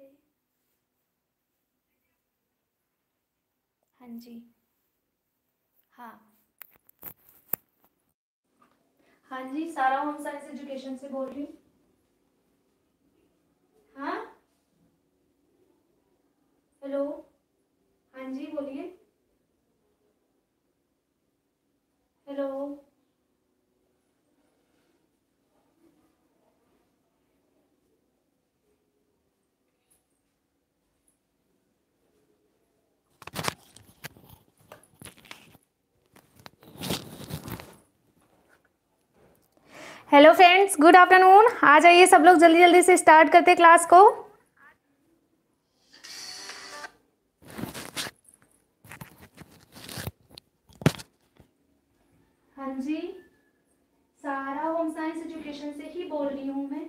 नमस्ते हाँ जी हाँ हाँ जी सारा होम साइंस एजुकेशन से बोल रही हूँ हाँ हेलो हाँ जी बोलिए hello hello friends good afternoon आ जाइए सब लोग जल्दी जल्दी से स्टार्ट करते क्लास को हाँ जी सारा होम साइंस एजुकेशन से ही बोल रही हूँ मैं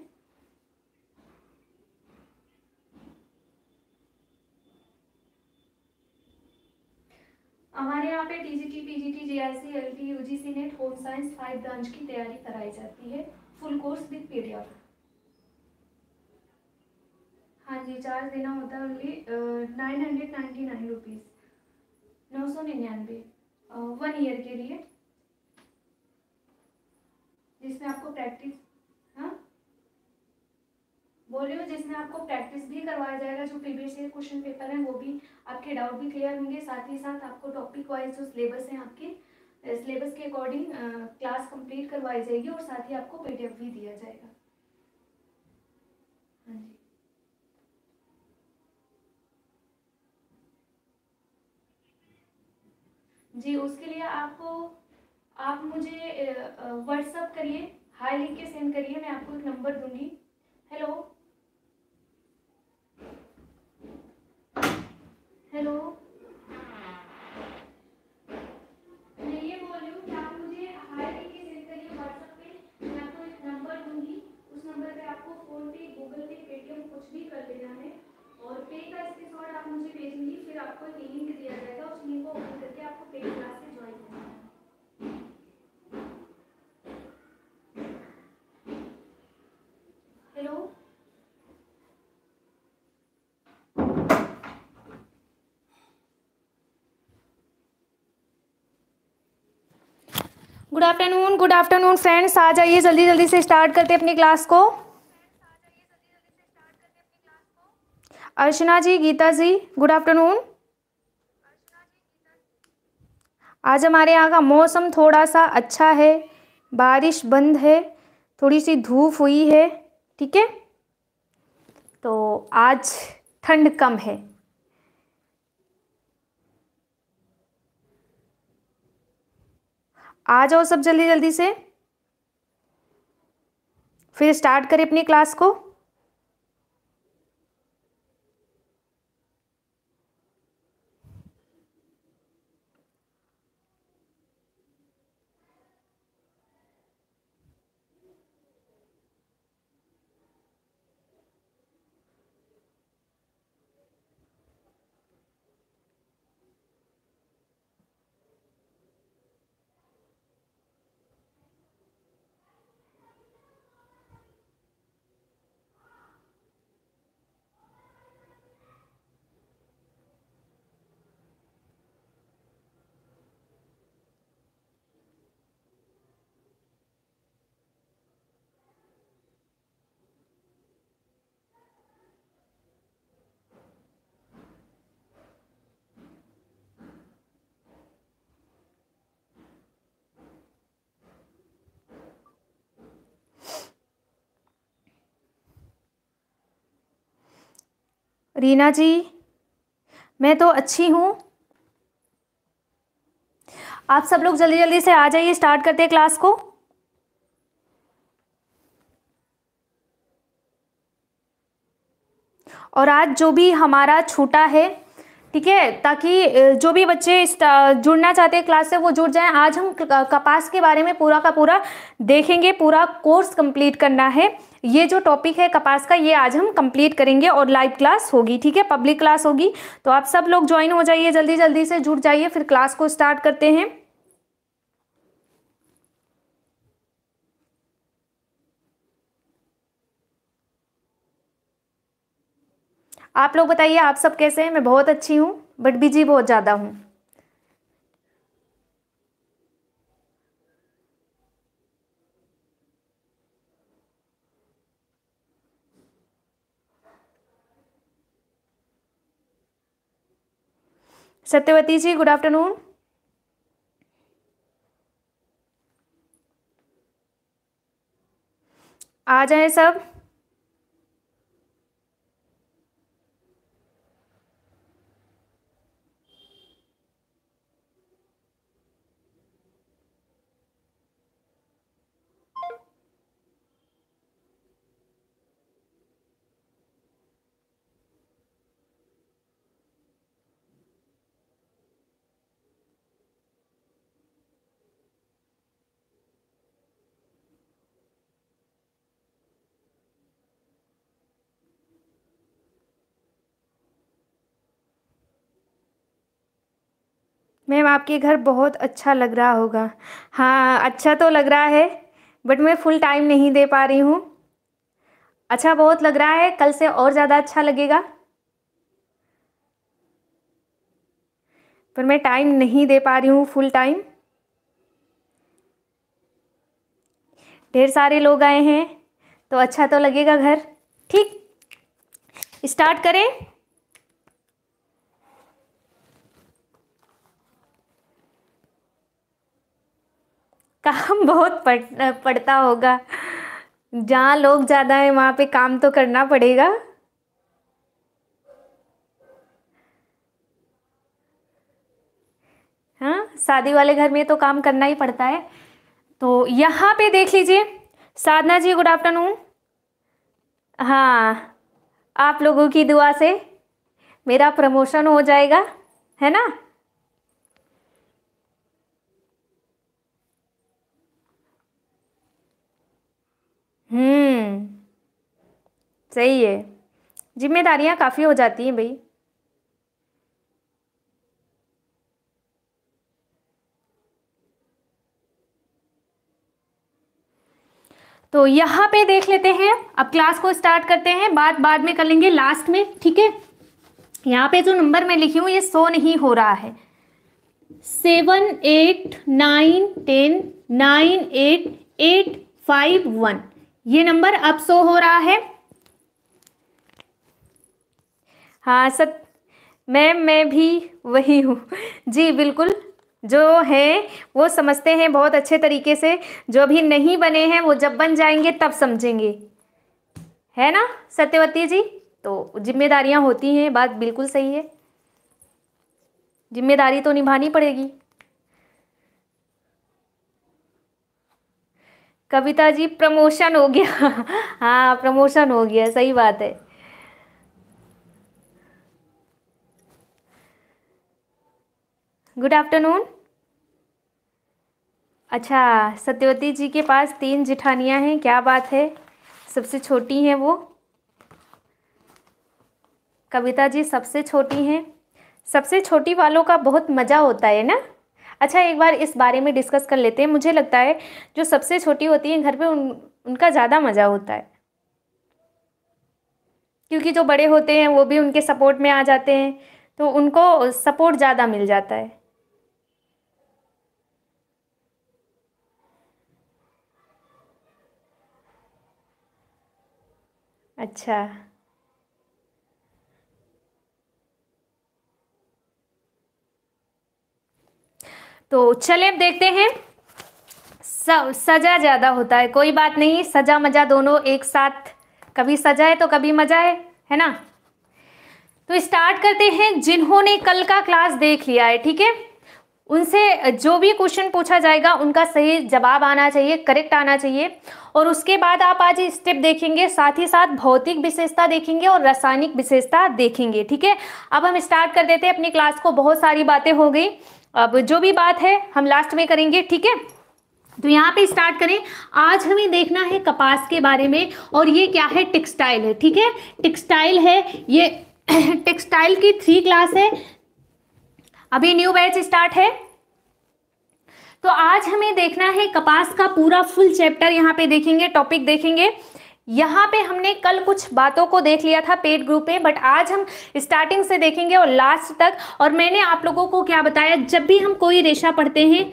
हमारे यहाँ पे T T P G I L T U G C NET home science five branch की तैयारी कराई जाती है फुल कोर्स विद एफ हाँ जी चार्ज देना होता है only nine hundred ninety nine rupees नौ सौ निन्यानवे वन ईयर के लिए जिसमें आपको प्रैक्टिस बोली हूँ जिसमें आपको प्रैक्टिस भी करवाया जाएगा जो प्रीवियस ईयर क्वेश्चन पेपर हैं वो भी आपके डाउट भी क्लियर होंगे साथ ही साथ आपको टॉपिक वाइज जो सिलेबस हैं आपके सिलेबस के अकॉर्डिंग क्लास कंप्लीट करवाई जाएगी और साथ ही आपको पीडीएफ भी दिया जाएगा हाँ जी जी उसके लिए आपको आप मुझे व्हाट्सअप करिए हाई लिंक के सेंड करिए मैं आपको एक नंबर दूंगी हेलो हेलो मैं ये बोल रही हूँ कि आप मुझे हाई लिख सेंड करिए व्हाट्सएप पे मैं आपको एक नंबर दूंगी उस नंबर पे आपको फ़ोन पे गूगल पे पेटीएम कुछ भी कर देना है और पे का स्क्रीन आप मुझे भेजेंगी फिर आपको एक लिंक दिया जाएगा उस लिंक को ओपन करके आपको पे क्लास से ज्वाइन करना है good afternoon good afternoon friends आ जाइए जल्दी जल्दी से स्टार्ट करते अपनी क्लास को अर्चना जी गीता जी गुड आफ्टरनून आज हमारे यहाँ का मौसम थोड़ा सा अच्छा है बारिश बंद है थोड़ी सी धूप हुई है ठीक है तो आज ठंड कम है आ जाओ सब जल्दी जल्दी से फिर स्टार्ट करें अपनी क्लास को रीना जी मैं तो अच्छी हूँ आप सब लोग जल्दी जल्दी से आ जाइए स्टार्ट करते हैं क्लास को और आज जो भी हमारा छूटा है ठीक है ताकि जो भी बच्चे जुड़ना चाहते हैं क्लास से वो जुड़ जाएं आज हम कपास के बारे में पूरा का पूरा देखेंगे पूरा कोर्स कंप्लीट करना है ये जो टॉपिक है कपास का ये आज हम कंप्लीट करेंगे और लाइव क्लास होगी ठीक है पब्लिक क्लास होगी तो आप सब लोग ज्वाइन हो जाइए जल्दी जल्दी से जुट जाइए फिर क्लास को स्टार्ट करते हैं आप लोग बताइए आप सब कैसे हैं मैं बहुत अच्छी हूँ बट बिजी बहुत ज़्यादा हूँ सत्यवती जी गुड आफ्टरनून आ जाए सब मैम आपके घर बहुत अच्छा लग रहा होगा हाँ अच्छा तो लग रहा है बट मैं फुल टाइम नहीं दे पा रही हूँ अच्छा बहुत लग रहा है कल से और ज़्यादा अच्छा लगेगा पर मैं टाइम नहीं दे पा रही हूँ फुल टाइम ढेर सारे लोग आए हैं तो अच्छा तो लगेगा घर ठीक स्टार्ट करें काम बहुत पड़ पड़ता होगा जहाँ लोग ज़्यादा है वहाँ पे काम तो करना पड़ेगा हाँ शादी वाले घर में तो काम करना ही पड़ता है तो यहाँ पे देख लीजिए साधना जी गुड आफ्टरनून हाँ आप लोगों की दुआ से मेरा प्रमोशन हो जाएगा है ना हम्म, सही है जिम्मेदारियां काफ़ी हो जाती हैं भाई तो यहां पे देख लेते हैं अब क्लास को स्टार्ट करते हैं बाद बाद में कर लेंगे लास्ट में ठीक है यहाँ पे जो नंबर मैं लिखी हूं ये सो नहीं हो रहा है seven eight nine ten nine eight eight five one ये नंबर अब सो हो रहा है हाँ सत मैम मैं भी वही हूँ जी बिल्कुल जो हैं वो समझते हैं बहुत अच्छे तरीके से जो अभी नहीं बने हैं वो जब बन जाएंगे तब समझेंगे है ना सत्यवती जी तो जिम्मेदारियाँ होती हैं बात बिल्कुल सही है जिम्मेदारी तो निभानी पड़ेगी कविता जी प्रमोशन हो गया हाँ प्रमोशन हो गया सही बात है गुड आफ्टरनून अच्छा सत्यवती जी के पास तीन जिठानियाँ हैं क्या बात है सबसे छोटी हैं वो कविता जी सबसे छोटी हैं सबसे छोटी वालों का बहुत मज़ा होता है ना अच्छा एक बार इस बारे में डिस्कस कर लेते हैं मुझे लगता है जो सबसे छोटी होती हैं घर पे उन उनका ज़्यादा मज़ा होता है क्योंकि जो बड़े होते हैं वो भी उनके सपोर्ट में आ जाते हैं तो उनको सपोर्ट ज़्यादा मिल जाता है अच्छा तो चले अब देखते हैं सजा ज़्यादा होता है कोई बात नहीं सजा मजा दोनों एक साथ कभी सजा है तो कभी मजा है है ना तो स्टार्ट करते हैं जिन्होंने कल का क्लास देख लिया है ठीक है उनसे जो भी क्वेश्चन पूछा जाएगा उनका सही जवाब आना चाहिए करेक्ट आना चाहिए और उसके बाद आप आज स्टेप देखेंगे साथ ही साथ भौतिक विशेषता देखेंगे और रासायनिक विशेषता देखेंगे ठीक है अब हम स्टार्ट कर देते हैं अपनी क्लास को बहुत सारी बातें हो गई अब जो भी बात है हम लास्ट में करेंगे ठीक है तो यहाँ पे स्टार्ट करें आज हमें देखना है कपास के बारे में और ये क्या है टेक्सटाइल है ठीक है टेक्सटाइल है ये टेक्सटाइल की थ्री क्लास है अभी न्यू बैच स्टार्ट है तो आज हमें देखना है कपास का पूरा फुल चैप्टर यहाँ पे देखेंगे टॉपिक देखेंगे यहाँ पे हमने कल कुछ बातों को देख लिया था पेड ग्रुप में बट आज हम स्टार्टिंग से देखेंगे और लास्ट तक और मैंने आप लोगों को क्या बताया जब भी हम कोई रेशा पढ़ते हैं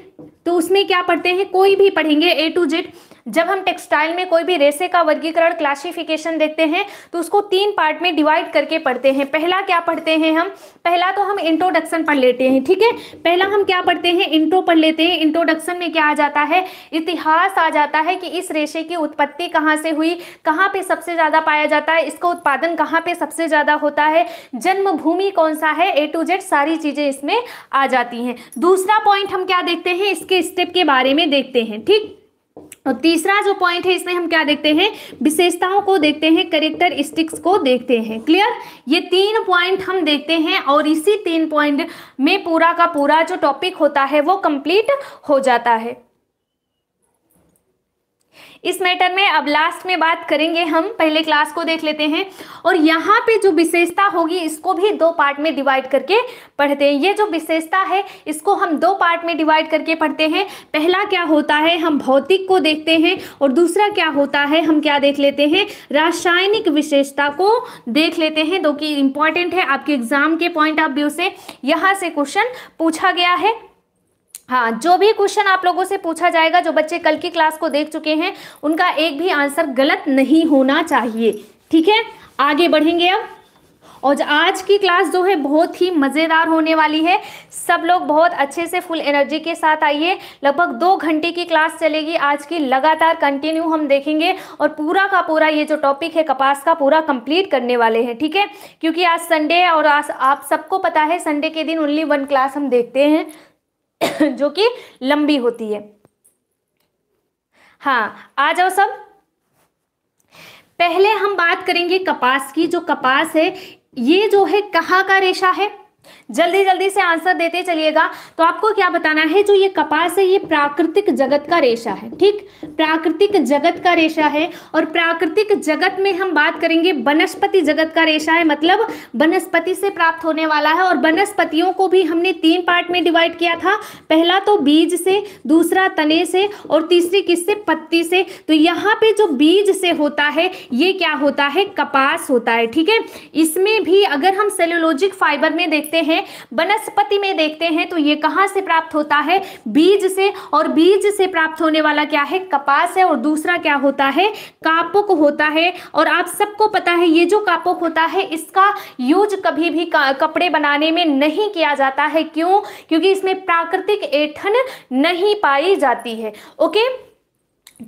तो उसमें क्या पढ़ते हैं कोई भी पढ़ेंगे ए टू जेड जब हम टेक्सटाइल में कोई भी रेसे का वर्गीकरण क्लासिफिकेशन देखते हैं तो उसको तीन पार्ट में डिवाइड करके पढ़ते हैं पहला क्या पढ़ते हैं हम पहला तो हम इंट्रोडक्शन पढ़ लेते हैं ठीक है पहला हम क्या पढ़ते हैं इंट्रो पढ़ लेते हैं इंट्रोडक्शन में क्या आ जाता है इतिहास आ जाता है कि इस रेशे की उत्पत्ति कहाँ से हुई कहाँ पे सबसे ज़्यादा पाया जाता है इसका उत्पादन कहाँ पे सबसे ज़्यादा होता है जन्मभूमि कौन सा है ए टू जेड सारी चीज़ें इसमें आ जाती हैं दूसरा पॉइंट हम क्या देखते हैं इसके स्टेप के बारे में देखते हैं ठीक और तीसरा जो पॉइंट है इसमें हम क्या देखते हैं विशेषताओं को देखते हैं करेक्टर स्टिक्स को देखते हैं क्लियर ये तीन पॉइंट हम देखते हैं और इसी तीन पॉइंट में पूरा का पूरा जो टॉपिक होता है वो कंप्लीट हो जाता है इस मैटर में अब लास्ट में बात करेंगे हम पहले क्लास को देख लेते हैं और यहाँ पे जो विशेषता होगी इसको भी दो पार्ट में डिवाइड करके पढ़ते हैं ये जो विशेषता है इसको हम दो पार्ट में डिवाइड करके पढ़ते हैं पहला क्या होता है हम भौतिक को देखते हैं और दूसरा क्या होता है हम क्या देख लेते हैं रासायनिक विशेषता को देख लेते हैं जो कि इंपॉर्टेंट है आपके एग्जाम के पॉइंट ऑफ व्यू से यहाँ से क्वेश्चन पूछा गया है हाँ जो भी क्वेश्चन आप लोगों से पूछा जाएगा जो बच्चे कल की क्लास को देख चुके हैं उनका एक भी आंसर गलत नहीं होना चाहिए ठीक है आगे बढ़ेंगे अब और आज की क्लास जो है बहुत ही मज़ेदार होने वाली है सब लोग बहुत अच्छे से फुल एनर्जी के साथ आइए लगभग दो घंटे की क्लास चलेगी आज की लगातार कंटिन्यू हम देखेंगे और पूरा का पूरा ये जो टॉपिक है कपास का पूरा कंप्लीट करने वाले हैं ठीक है क्योंकि आज संडे है और आज आप सबको पता है संडे के दिन ओनली वन क्लास हम देखते हैं जो कि लंबी होती है हाँ आ जाओ सब पहले हम बात करेंगे कपास की जो कपास है ये जो है कहाँ का रेशा है जल्दी जल्दी से आंसर देते चलिएगा तो आपको क्या बताना है जो ये कपास है ये प्राकृतिक जगत का रेशा है ठीक प्राकृतिक जगत का रेशा है और प्राकृतिक जगत में हम बात करेंगे वनस्पति जगत का रेशा है मतलब वनस्पति से प्राप्त होने वाला है और वनस्पतियों को भी हमने तीन पार्ट में डिवाइड किया था पहला तो बीज से दूसरा तने से और तीसरी किससे पत्ती से तो यहाँ पे जो बीज से होता है ये क्या होता है कपास होता है ठीक है इसमें भी अगर हम सेलोलॉजिक फाइबर में देखते देखते हैं वनस्पति में देखते हैं तो ये कहाँ से प्राप्त होता है बीज से और बीज से प्राप्त होने वाला क्या है कपास है और दूसरा क्या होता है कापुक होता है और आप सबको पता है ये जो कापुक होता है इसका यूज कभी भी कपड़े बनाने में नहीं किया जाता है क्यों क्योंकि इसमें प्राकृतिक ऐठन नहीं पाई जाती है ओके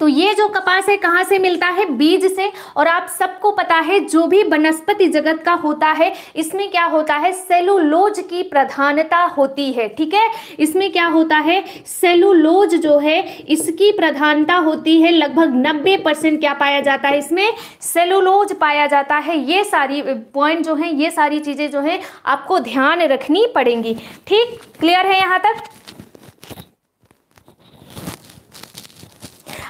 तो ये जो कपास है कहाँ से मिलता है बीज से और आप सबको पता है जो भी वनस्पति जगत का होता है इसमें क्या होता है सेलुलोज की प्रधानता होती है ठीक है इसमें क्या होता है सेलुलोज जो है इसकी प्रधानता होती है लगभग 90 परसेंट क्या पाया जाता है इसमें सेलुलोज पाया जाता है ये सारी पॉइंट जो है ये सारी चीज़ें जो है आपको ध्यान रखनी पड़ेंगी ठीक क्लियर है यहाँ तक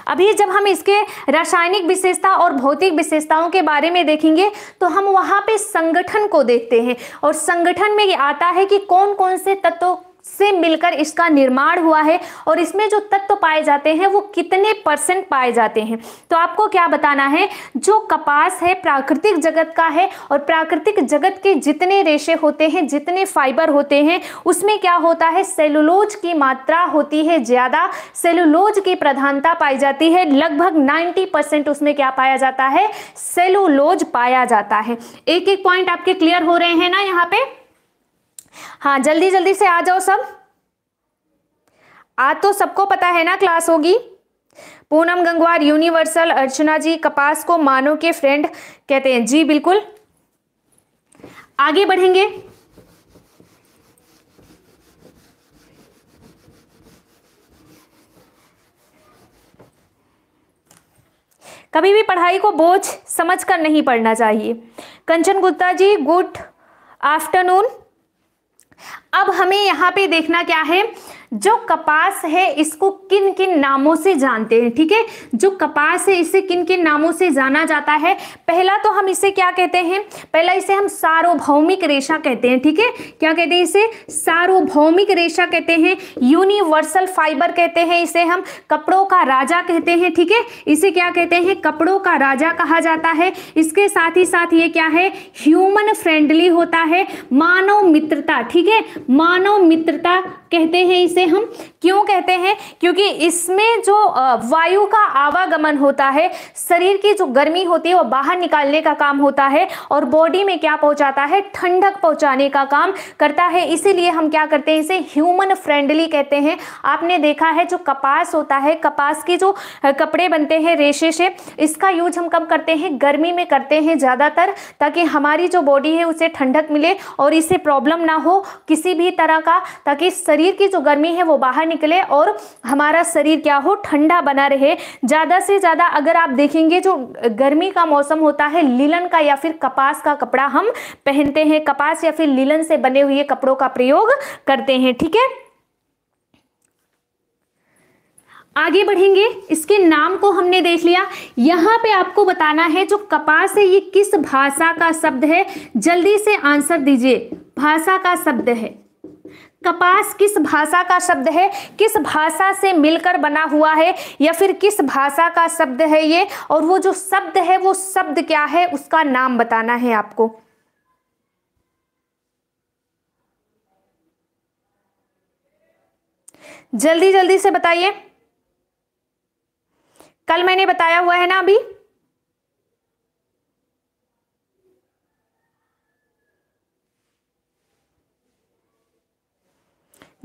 अभी जब हम इसके रासायनिक विशेषता और भौतिक विशेषताओं के बारे में देखेंगे तो हम वहाँ पे संगठन को देखते हैं और संगठन में ये आता है कि कौन कौन से तत्व से मिलकर इसका निर्माण हुआ है और इसमें जो तत्व पाए जाते हैं वो कितने परसेंट पाए जाते हैं तो आपको क्या बताना है जो कपास है प्राकृतिक जगत का है और प्राकृतिक जगत के जितने रेशे होते हैं जितने फाइबर होते हैं उसमें क्या होता है सेलुलोज की मात्रा होती है ज़्यादा सेलुलोज की प्रधानता पाई जाती है लगभग नाइन्टी परसेंट उसमें क्या पाया जाता है सेलुलोज पाया जाता है एक एक पॉइंट आपके क्लियर हो रहे हैं ना यहाँ पे हाँ जल्दी जल्दी से आ जाओ सब आज तो सबको पता है ना क्लास होगी पूनम गंगवार यूनिवर्सल अर्चना जी कपास को मानो के फ्रेंड कहते हैं जी बिल्कुल आगे बढ़ेंगे कभी भी पढ़ाई को बोझ समझकर नहीं पढ़ना चाहिए कंचन गुप्ता जी गुड आफ्टरनून अब हमें यहाँ पे देखना क्या है जो कपास है इसको किन किन नामों से जानते हैं ठीक है जो कपास है इसे किन किन नामों से जाना जाता है पहला तो हम इसे क्या कहते हैं पहला इसे हम सार्वभौमिक रेशा कहते हैं ठीक है क्या कहते हैं इसे सार्वभौमिक रेशा कहते हैं यूनिवर्सल फाइबर कहते हैं इसे हम कपड़ों का राजा कहते हैं ठीक है इसे क्या कहते हैं कपड़ों का राजा कहा जाता है इसके साथ ही साथ ये क्या है ह्यूमन फ्रेंडली होता है मानव मित्रता ठीक है मानव मित्रता कहते हैं इसे हम क्यों कहते हैं क्योंकि इसमें जो वायु का आवागमन होता है शरीर की जो गर्मी होती है वो बाहर निकालने का काम होता है और बॉडी में क्या पहुंचाता है ठंडक पहुंचाने का काम करता है इसीलिए हम क्या करते हैं इसे ह्यूमन फ्रेंडली कहते हैं आपने देखा है जो कपास होता है कपास के जो कपड़े बनते हैं रेशे से इसका यूज हम कब करते हैं गर्मी में करते हैं ज़्यादातर ताकि हमारी जो बॉडी है उसे ठंडक मिले और इसे प्रॉब्लम ना हो किसी भी तरह का ताकि शरीर की जो गर्मी है वो बाहर निकले और हमारा शरीर क्या हो ठंडा बना रहे ज़्यादा से ज़्यादा अगर आप देखेंगे जो गर्मी का मौसम होता है लीलन का या फिर कपास का कपड़ा हम पहनते हैं कपास या फिर लीलन से बने हुए कपड़ों का प्रयोग करते हैं ठीक है आगे बढ़ेंगे इसके नाम को हमने देख लिया यहां पे आपको बताना है जो कपास है ये किस भाषा का शब्द है जल्दी से आंसर दीजिए भाषा का शब्द है कपास किस भाषा का शब्द है किस भाषा से मिलकर बना हुआ है या फिर किस भाषा का शब्द है ये और वो जो शब्द है वो शब्द क्या है उसका नाम बताना है आपको जल्दी जल्दी से बताइए कल मैंने बताया हुआ है ना अभी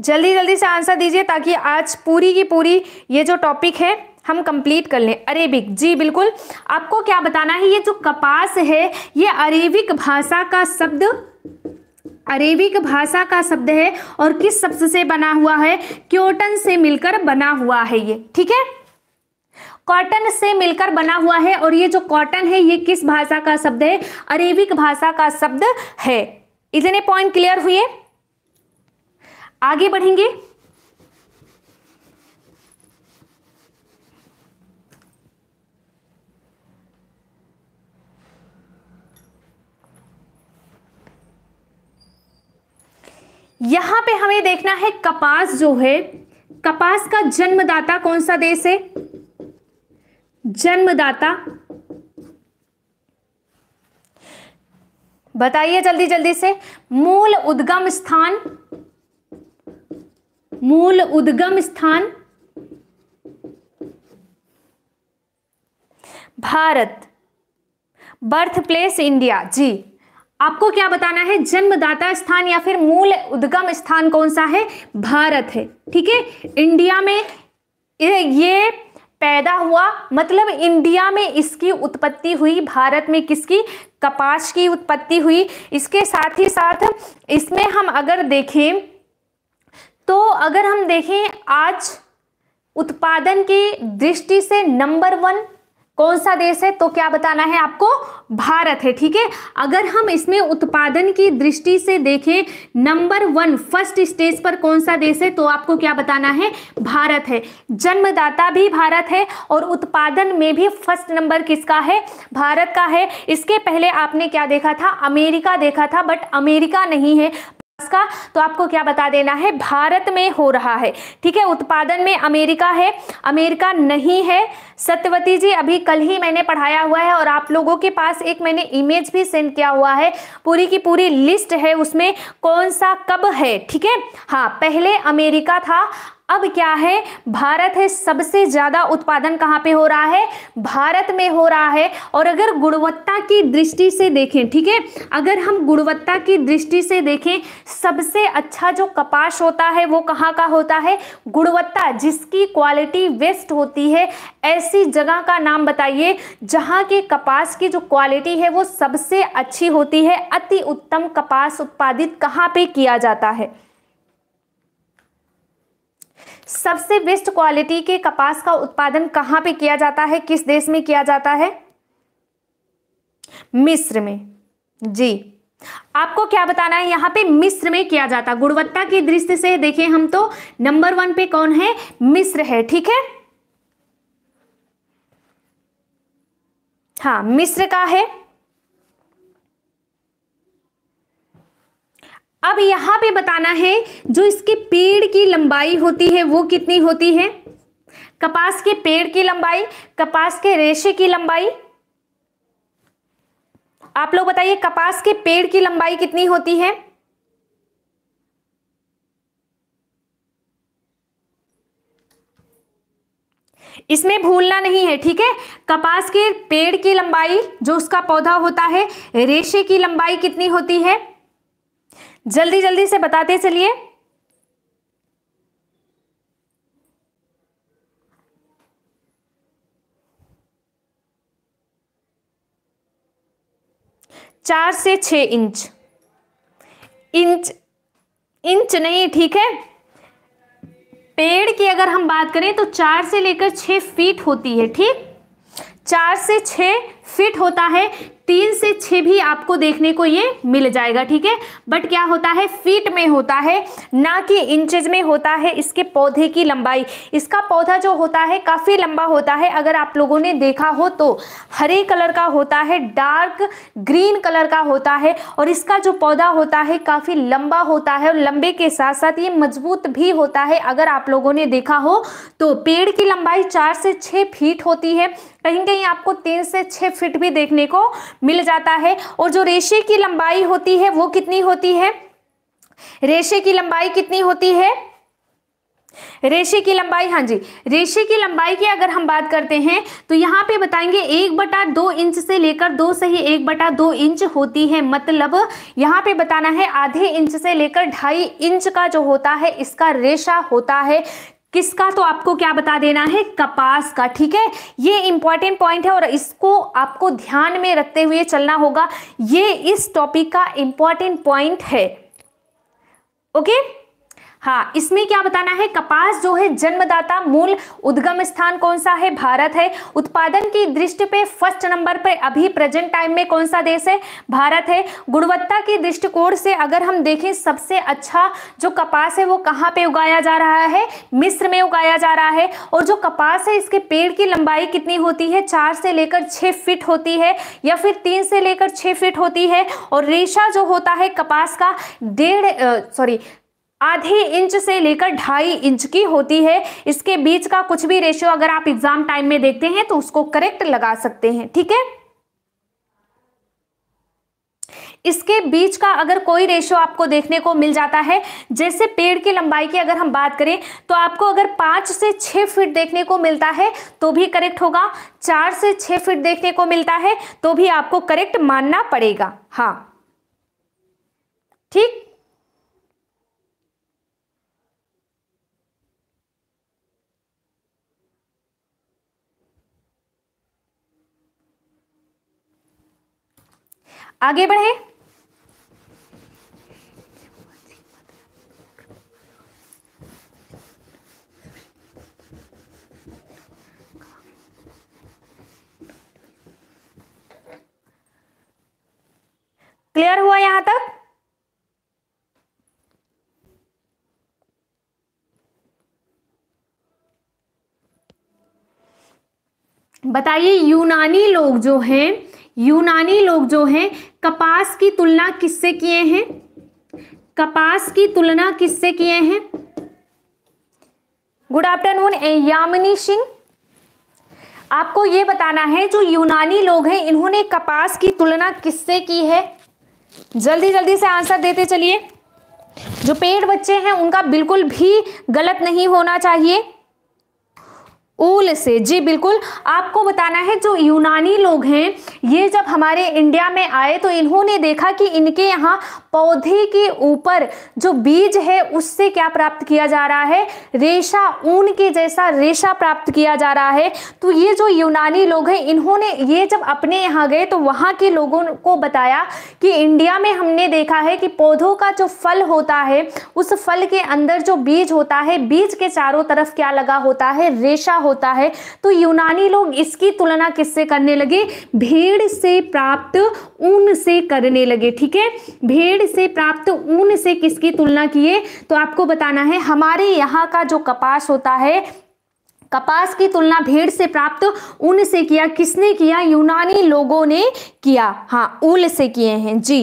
जल्दी जल्दी से आंसर दीजिए ताकि आज पूरी की पूरी ये जो टॉपिक है हम कंप्लीट कर लें अरेबिक जी बिल्कुल आपको क्या बताना है ये जो कपास है ये अरेबिक भाषा का शब्द अरेबिक भाषा का शब्द है और किस शब्द से बना हुआ है क्योटन से मिलकर बना हुआ है ये ठीक है कॉटन से मिलकर बना हुआ है और ये जो कॉटन है ये किस भाषा का शब्द है अरेबिक भाषा का शब्द है इतने पॉइंट क्लियर हुए आगे बढ़ेंगे यहां पे हमें देखना है कपास जो है कपास का जन्मदाता कौन सा देश है जन्मदाता बताइए जल्दी जल्दी से मूल उद्गम स्थान मूल उद्गम स्थान भारत बर्थ प्लेस इंडिया जी आपको क्या बताना है जन्मदाता स्थान या फिर मूल उद्गम स्थान कौन सा है भारत है ठीक है इंडिया में ये पैदा हुआ मतलब इंडिया में इसकी उत्पत्ति हुई भारत में किसकी कपास की उत्पत्ति हुई इसके साथ ही साथ इसमें हम अगर देखें तो अगर हम देखें आज उत्पादन की दृष्टि से नंबर वन कौन सा देश है तो क्या बताना है आपको भारत है ठीक है अगर हम इसमें उत्पादन की दृष्टि से देखें नंबर वन फर्स्ट स्टेज पर कौन सा देश है तो आपको क्या बताना है भारत है जन्मदाता भी भारत है और उत्पादन में भी फर्स्ट नंबर किसका है भारत का है इसके पहले आपने क्या देखा था अमेरिका देखा था बट अमेरिका नहीं है का तो आपको क्या बता देना है भारत में हो रहा है ठीक है उत्पादन में अमेरिका है अमेरिका नहीं है सत्यवती जी अभी कल ही मैंने पढ़ाया हुआ है और आप लोगों के पास एक मैंने इमेज भी सेंड किया हुआ है पूरी की पूरी लिस्ट है उसमें कौन सा कब है ठीक है हाँ पहले अमेरिका था अब क्या है भारत है सबसे ज़्यादा उत्पादन कहाँ पे हो रहा है भारत में हो रहा है और अगर गुणवत्ता की दृष्टि से देखें ठीक है अगर हम गुणवत्ता की दृष्टि से देखें सबसे अच्छा जो कपास होता है वो कहाँ का होता है गुणवत्ता जिसकी क्वालिटी वेस्ट होती है ऐसी जगह का नाम बताइए जहां के कपास की जो क्वालिटी है वो सबसे अच्छी होती है अति उत्तम कपास उत्पादित कहाँ पे किया जाता है सबसे बेस्ट क्वालिटी के कपास का उत्पादन कहां पे किया जाता है किस देश में किया जाता है मिस्र में जी आपको क्या बताना है यहां पे मिस्र में किया जाता गुणवत्ता की दृष्टि से देखें हम तो नंबर वन पे कौन है मिस्र है ठीक है हाँ मिस्र का है अब यहां पे बताना है जो इसके पेड़ की लंबाई होती है वो कितनी होती है कपास के पेड़ की लंबाई कपास के रेशे की लंबाई आप लोग बताइए कपास के पेड़ की लंबाई कितनी होती है इसमें भूलना नहीं है ठीक है कपास के पेड़ की लंबाई जो उसका पौधा होता है रेशे की लंबाई कितनी होती है जल्दी जल्दी से बताते चलिए चार से छ इंच इंच इंच नहीं ठीक है पेड़ की अगर हम बात करें तो चार से लेकर छ फीट होती है ठीक चार से छ फीट होता है तीन से छ भी आपको देखने को ये मिल जाएगा ठीक है बट क्या होता है फीट में होता है ना कि इंचज में होता है इसके पौधे की लंबाई इसका पौधा जो होता है काफ़ी लंबा होता है अगर आप लोगों ने देखा हो तो हरे कलर का होता है डार्क ग्रीन कलर का होता है और इसका जो पौधा होता है काफ़ी लंबा होता है और लंबे के साथ साथ ये मजबूत भी होता है अगर आप लोगों ने देखा हो तो पेड़ की लंबाई चार से छ फीट होती है कहीं कहीं आपको तीन से छह फिट भी देखने को मिल जाता है और जो रेशे की लंबाई होती है वो कितनी होती है रेशे की लंबाई कितनी होती है रेशे की लंबाई हाँ जी रेशे की लंबाई की अगर हम बात करते हैं तो यहाँ पे बताएंगे एक बटा दो इंच से लेकर दो से ही एक बटा दो इंच होती है मतलब यहाँ पे बताना है आधे इंच से लेकर ढाई इंच का जो होता है इसका रेशा होता है किसका तो आपको क्या बता देना है कपास का ठीक है ये इंपॉर्टेंट पॉइंट है और इसको आपको ध्यान में रखते हुए चलना होगा ये इस टॉपिक का इंपॉर्टेंट पॉइंट है ओके okay? हाँ इसमें क्या बताना है कपास जो है जन्मदाता मूल उद्गम स्थान कौन सा है भारत है उत्पादन की दृष्टि पे फर्स्ट नंबर पर अभी प्रेजेंट टाइम में कौन सा देश है भारत है गुणवत्ता के दृष्टिकोण से अगर हम देखें सबसे अच्छा जो कपास है वो कहाँ पे उगाया जा रहा है मिस्र में उगाया जा रहा है और जो कपास है इसके पेड़ की लंबाई कितनी होती है चार से लेकर छः फिट होती है या फिर तीन से लेकर छः फिट होती है और रेशा जो होता है कपास का डेढ़ सॉरी आधे इंच से लेकर ढाई इंच की होती है इसके बीच का कुछ भी रेशियो अगर आप एग्जाम टाइम में देखते हैं तो उसको करेक्ट लगा सकते हैं ठीक है इसके बीच का अगर कोई रेशियो आपको देखने को मिल जाता है जैसे पेड़ की लंबाई की अगर हम बात करें तो आपको अगर पांच से छह फीट देखने को मिलता है तो भी करेक्ट होगा चार से छह फीट देखने को मिलता है तो भी आपको करेक्ट मानना पड़ेगा हाँ ठीक आगे बढ़े क्लियर हुआ यहां तक बताइए यूनानी लोग जो हैं यूनानी लोग जो हैं कपास की तुलना किससे किए हैं कपास की तुलना किससे किए हैं गुड आफ्टरनून यामिनी सिंह आपको ये बताना है जो यूनानी लोग हैं इन्होंने कपास की तुलना किससे की है जल्दी जल्दी से आंसर देते चलिए जो पेड़ बच्चे हैं उनका बिल्कुल भी गलत नहीं होना चाहिए ऊल से जी बिल्कुल आपको बताना है जो यूनानी लोग हैं ये जब हमारे इंडिया में आए तो इन्होंने देखा कि इनके यहाँ पौधे के ऊपर जो बीज है उससे क्या प्राप्त किया जा रहा है रेशा ऊन के जैसा रेशा प्राप्त किया जा रहा है तो ये जो यूनानी लोग हैं इन्होंने ये जब अपने यहाँ गए तो वहाँ के लोगों को बताया कि इंडिया में हमने देखा है कि पौधों का जो फल होता है उस फल के अंदर जो बीज होता है बीज के चारों तरफ क्या लगा होता है रेशा होता है तो यूनानी लोग इसकी तुलना किससे करने लगे भेड़ से प्राप्त ऊन से करने लगे ठीक है भेड़ से प्राप्त ऊन से किसकी तुलना किए तो आपको बताना है हमारे यहाँ का जो कपास होता है कपास की तुलना भेड़ से प्राप्त ऊन से किया किसने किया यूनानी लोगों ने किया हाँ ऊल से किए हैं जी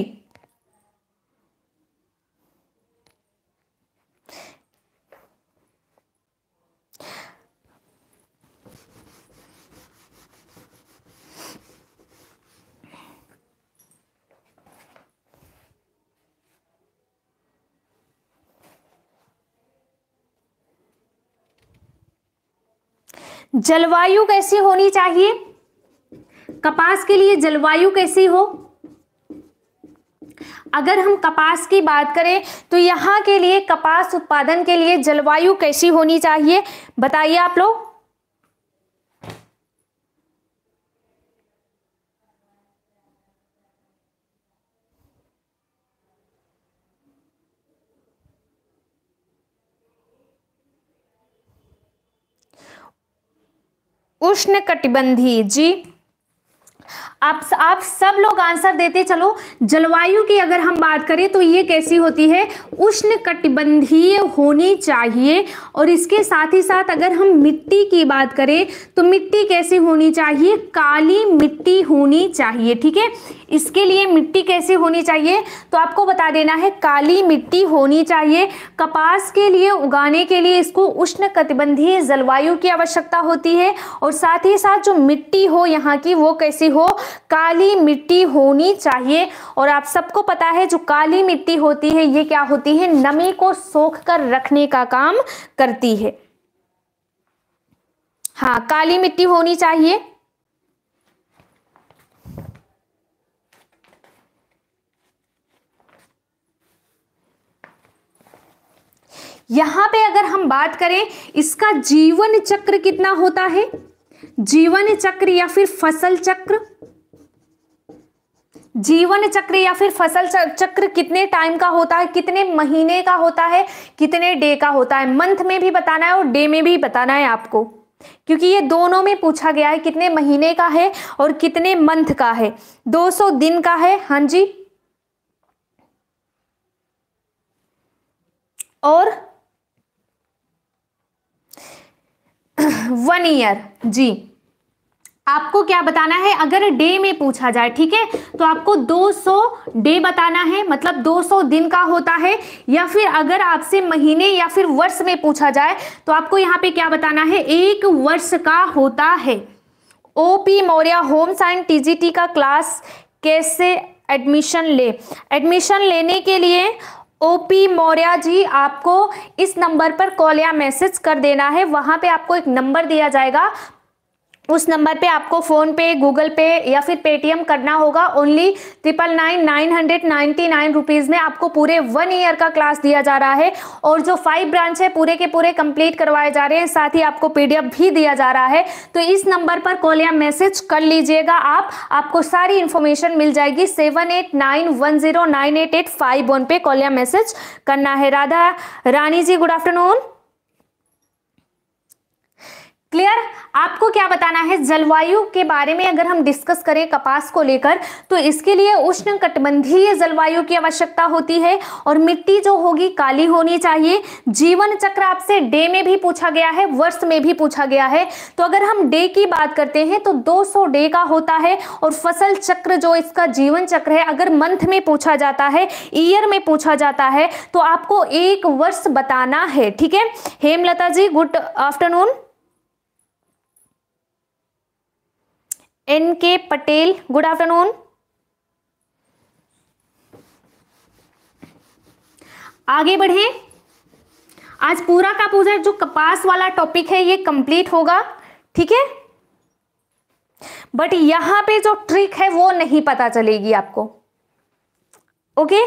जलवायु कैसी होनी चाहिए कपास के लिए जलवायु कैसी हो अगर हम कपास की बात करें तो यहां के लिए कपास उत्पादन के लिए जलवायु कैसी होनी चाहिए बताइए आप लोग उष्ण जी आप आप सब लोग आंसर देते चलो जलवायु की अगर हम बात करें तो ये कैसी होती है उष्ण कटिबंधीय होनी चाहिए और इसके साथ ही साथ अगर हम मिट्टी की बात करें तो मिट्टी कैसी होनी चाहिए काली मिट्टी होनी चाहिए ठीक है इसके लिए मिट्टी कैसी होनी चाहिए तो आपको बता देना है काली मिट्टी होनी चाहिए कपास के लिए उगाने के लिए इसको उष्ण कटिबंधीय जलवायु की आवश्यकता होती है और साथ ही साथ जो मिट्टी हो यहाँ की वो कैसी हो काली मिट्टी होनी चाहिए और आप सबको पता है जो काली मिट्टी होती है ये क्या होती है नमी को सोख कर रखने का काम करती है हाँ काली मिट्टी होनी चाहिए यहां पे अगर हम बात करें इसका जीवन चक्र कितना होता है जीवन चक्र या फिर फसल चक्र जीवन चक्र या फिर फसल चक्र कितने टाइम का होता है कितने महीने का होता है कितने डे का होता है मंथ में भी बताना है और डे में भी बताना है आपको क्योंकि ये दोनों में पूछा गया है कितने महीने का है और कितने मंथ का है 200 दिन का है हाँ जी और वन ईयर जी आपको क्या बताना है अगर डे में पूछा जाए ठीक है तो आपको 200 डे बताना है मतलब 200 दिन का होता है या फिर अगर आपसे महीने या फिर वर्ष में पूछा जाए तो आपको यहाँ पे क्या बताना है एक वर्ष का होता है O P Maurya home science TGT का क्लास कैसे एडमिशन ले एडमिशन लेने के लिए ओपी मौर्या जी आपको इस नंबर पर कॉल या मैसेज कर देना है वहां पे आपको एक नंबर दिया जाएगा उस नंबर पे आपको फोन पे गूगल पे या फिर पेटीएम करना होगा only triple nine nine hundred ninety nine rupees में आपको पूरे वन ईयर का क्लास दिया जा रहा है और जो फाइव ब्रांच है पूरे के पूरे कंप्लीट करवाए जा रहे हैं साथ ही आपको पीडीएफ भी दिया जा रहा है तो इस नंबर पर कॉल या मैसेज कर लीजिएगा आप आपको सारी इन्फॉर्मेशन मिल जाएगी seven eight nine one zero nine eight eight five one पे कॉल या मैसेज करना है Radha Rani ji good afternoon clear आपको क्या बताना है जलवायु के बारे में अगर हम डिस्कस करें कपास को लेकर तो इसके लिए उष्ण कटबंधीय जलवायु की आवश्यकता होती है और मिट्टी जो होगी काली होनी चाहिए जीवन चक्र आपसे डे में भी पूछा गया है वर्ष में भी पूछा गया है तो अगर हम डे की बात करते हैं तो 200 डे का होता है और फसल चक्र जो इसका जीवन चक्र है अगर मंथ में पूछा जाता है ईयर में पूछा जाता है तो आपको एक वर्ष बताना है ठीक है Hemlata ji good afternoon N K Patel good afternoon आगे बढ़े आज पूरा का पूरा जो कपास वाला टॉपिक है ये कंप्लीट होगा ठीक है बट यहां पे जो ट्रिक है वो नहीं पता चलेगी आपको ओके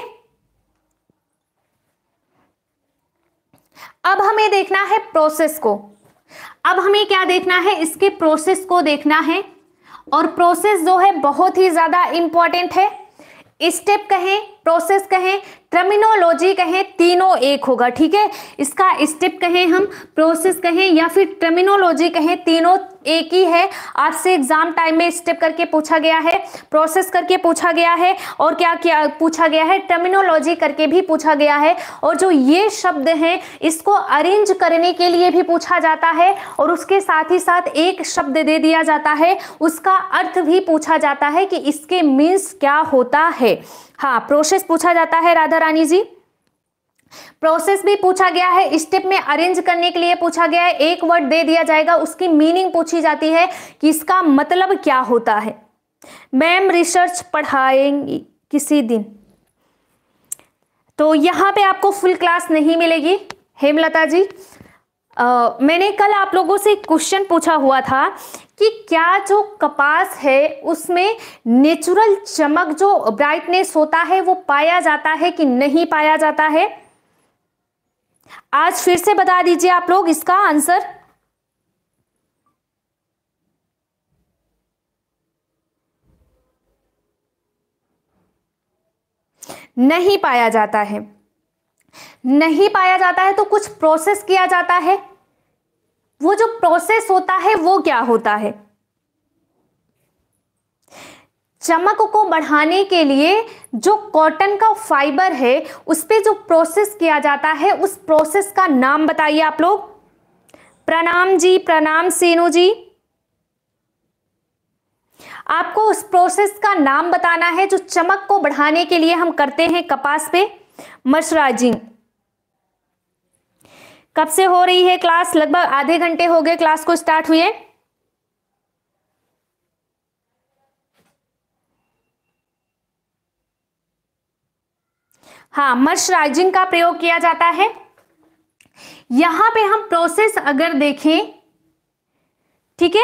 अब हमें देखना है प्रोसेस को अब हमें क्या देखना है इसके प्रोसेस को देखना है और प्रोसेस जो है बहुत ही ज़्यादा इंपॉर्टेंट है स्टेप कहें प्रोसेस कहें टर्मिनोलॉजी कहें तीनों एक होगा ठीक है इसका स्टेप कहें हम प्रोसेस कहें या फिर टर्मिनोलॉजी कहें तीनों एक ही है आपसे एग्जाम टाइम में स्टेप करके पूछा गया है प्रोसेस करके पूछा गया है और क्या क्या पूछा गया है टर्मिनोलॉजी करके भी पूछा गया है और जो ये शब्द हैं इसको अरेंज करने के लिए भी पूछा जाता है और उसके साथ ही साथ एक शब्द दे दिया जाता है उसका अर्थ भी पूछा जाता है कि इसके मीन्स क्या होता है हाँ प्रोसेस पूछा जाता है राधा रानी जी प्रोसेस भी पूछा गया है स्टेप में अरेंज करने के लिए पूछा गया है एक वर्ड दे दिया जाएगा उसकी मीनिंग पूछी जाती है कि इसका मतलब क्या होता है मैम रिसर्च पढ़ाएंगी किसी दिन तो यहां पे आपको फुल क्लास नहीं मिलेगी हेमलता जी आ, मैंने कल आप लोगों से क्वेश्चन पूछा हुआ था कि क्या जो कपास है उसमें नेचुरल चमक जो ब्राइटनेस होता है वो पाया जाता है कि नहीं पाया जाता है आज फिर से बता दीजिए आप लोग इसका आंसर नहीं पाया जाता है नहीं पाया जाता है तो कुछ प्रोसेस किया जाता है वो जो प्रोसेस होता है वो क्या होता है चमक को बढ़ाने के लिए जो कॉटन का फाइबर है उस पर जो प्रोसेस किया जाता है उस प्रोसेस का नाम बताइए आप लोग प्रणाम जी प्रणाम सेनू जी आपको उस प्रोसेस का नाम बताना है जो चमक को बढ़ाने के लिए हम करते हैं कपास पे मर्सराइजिंग कब से हो रही है क्लास लगभग आधे घंटे हो गए क्लास को स्टार्ट हुए हाँ मर्शराइजिंग का प्रयोग किया जाता है यहां पे हम प्रोसेस अगर देखें ठीक है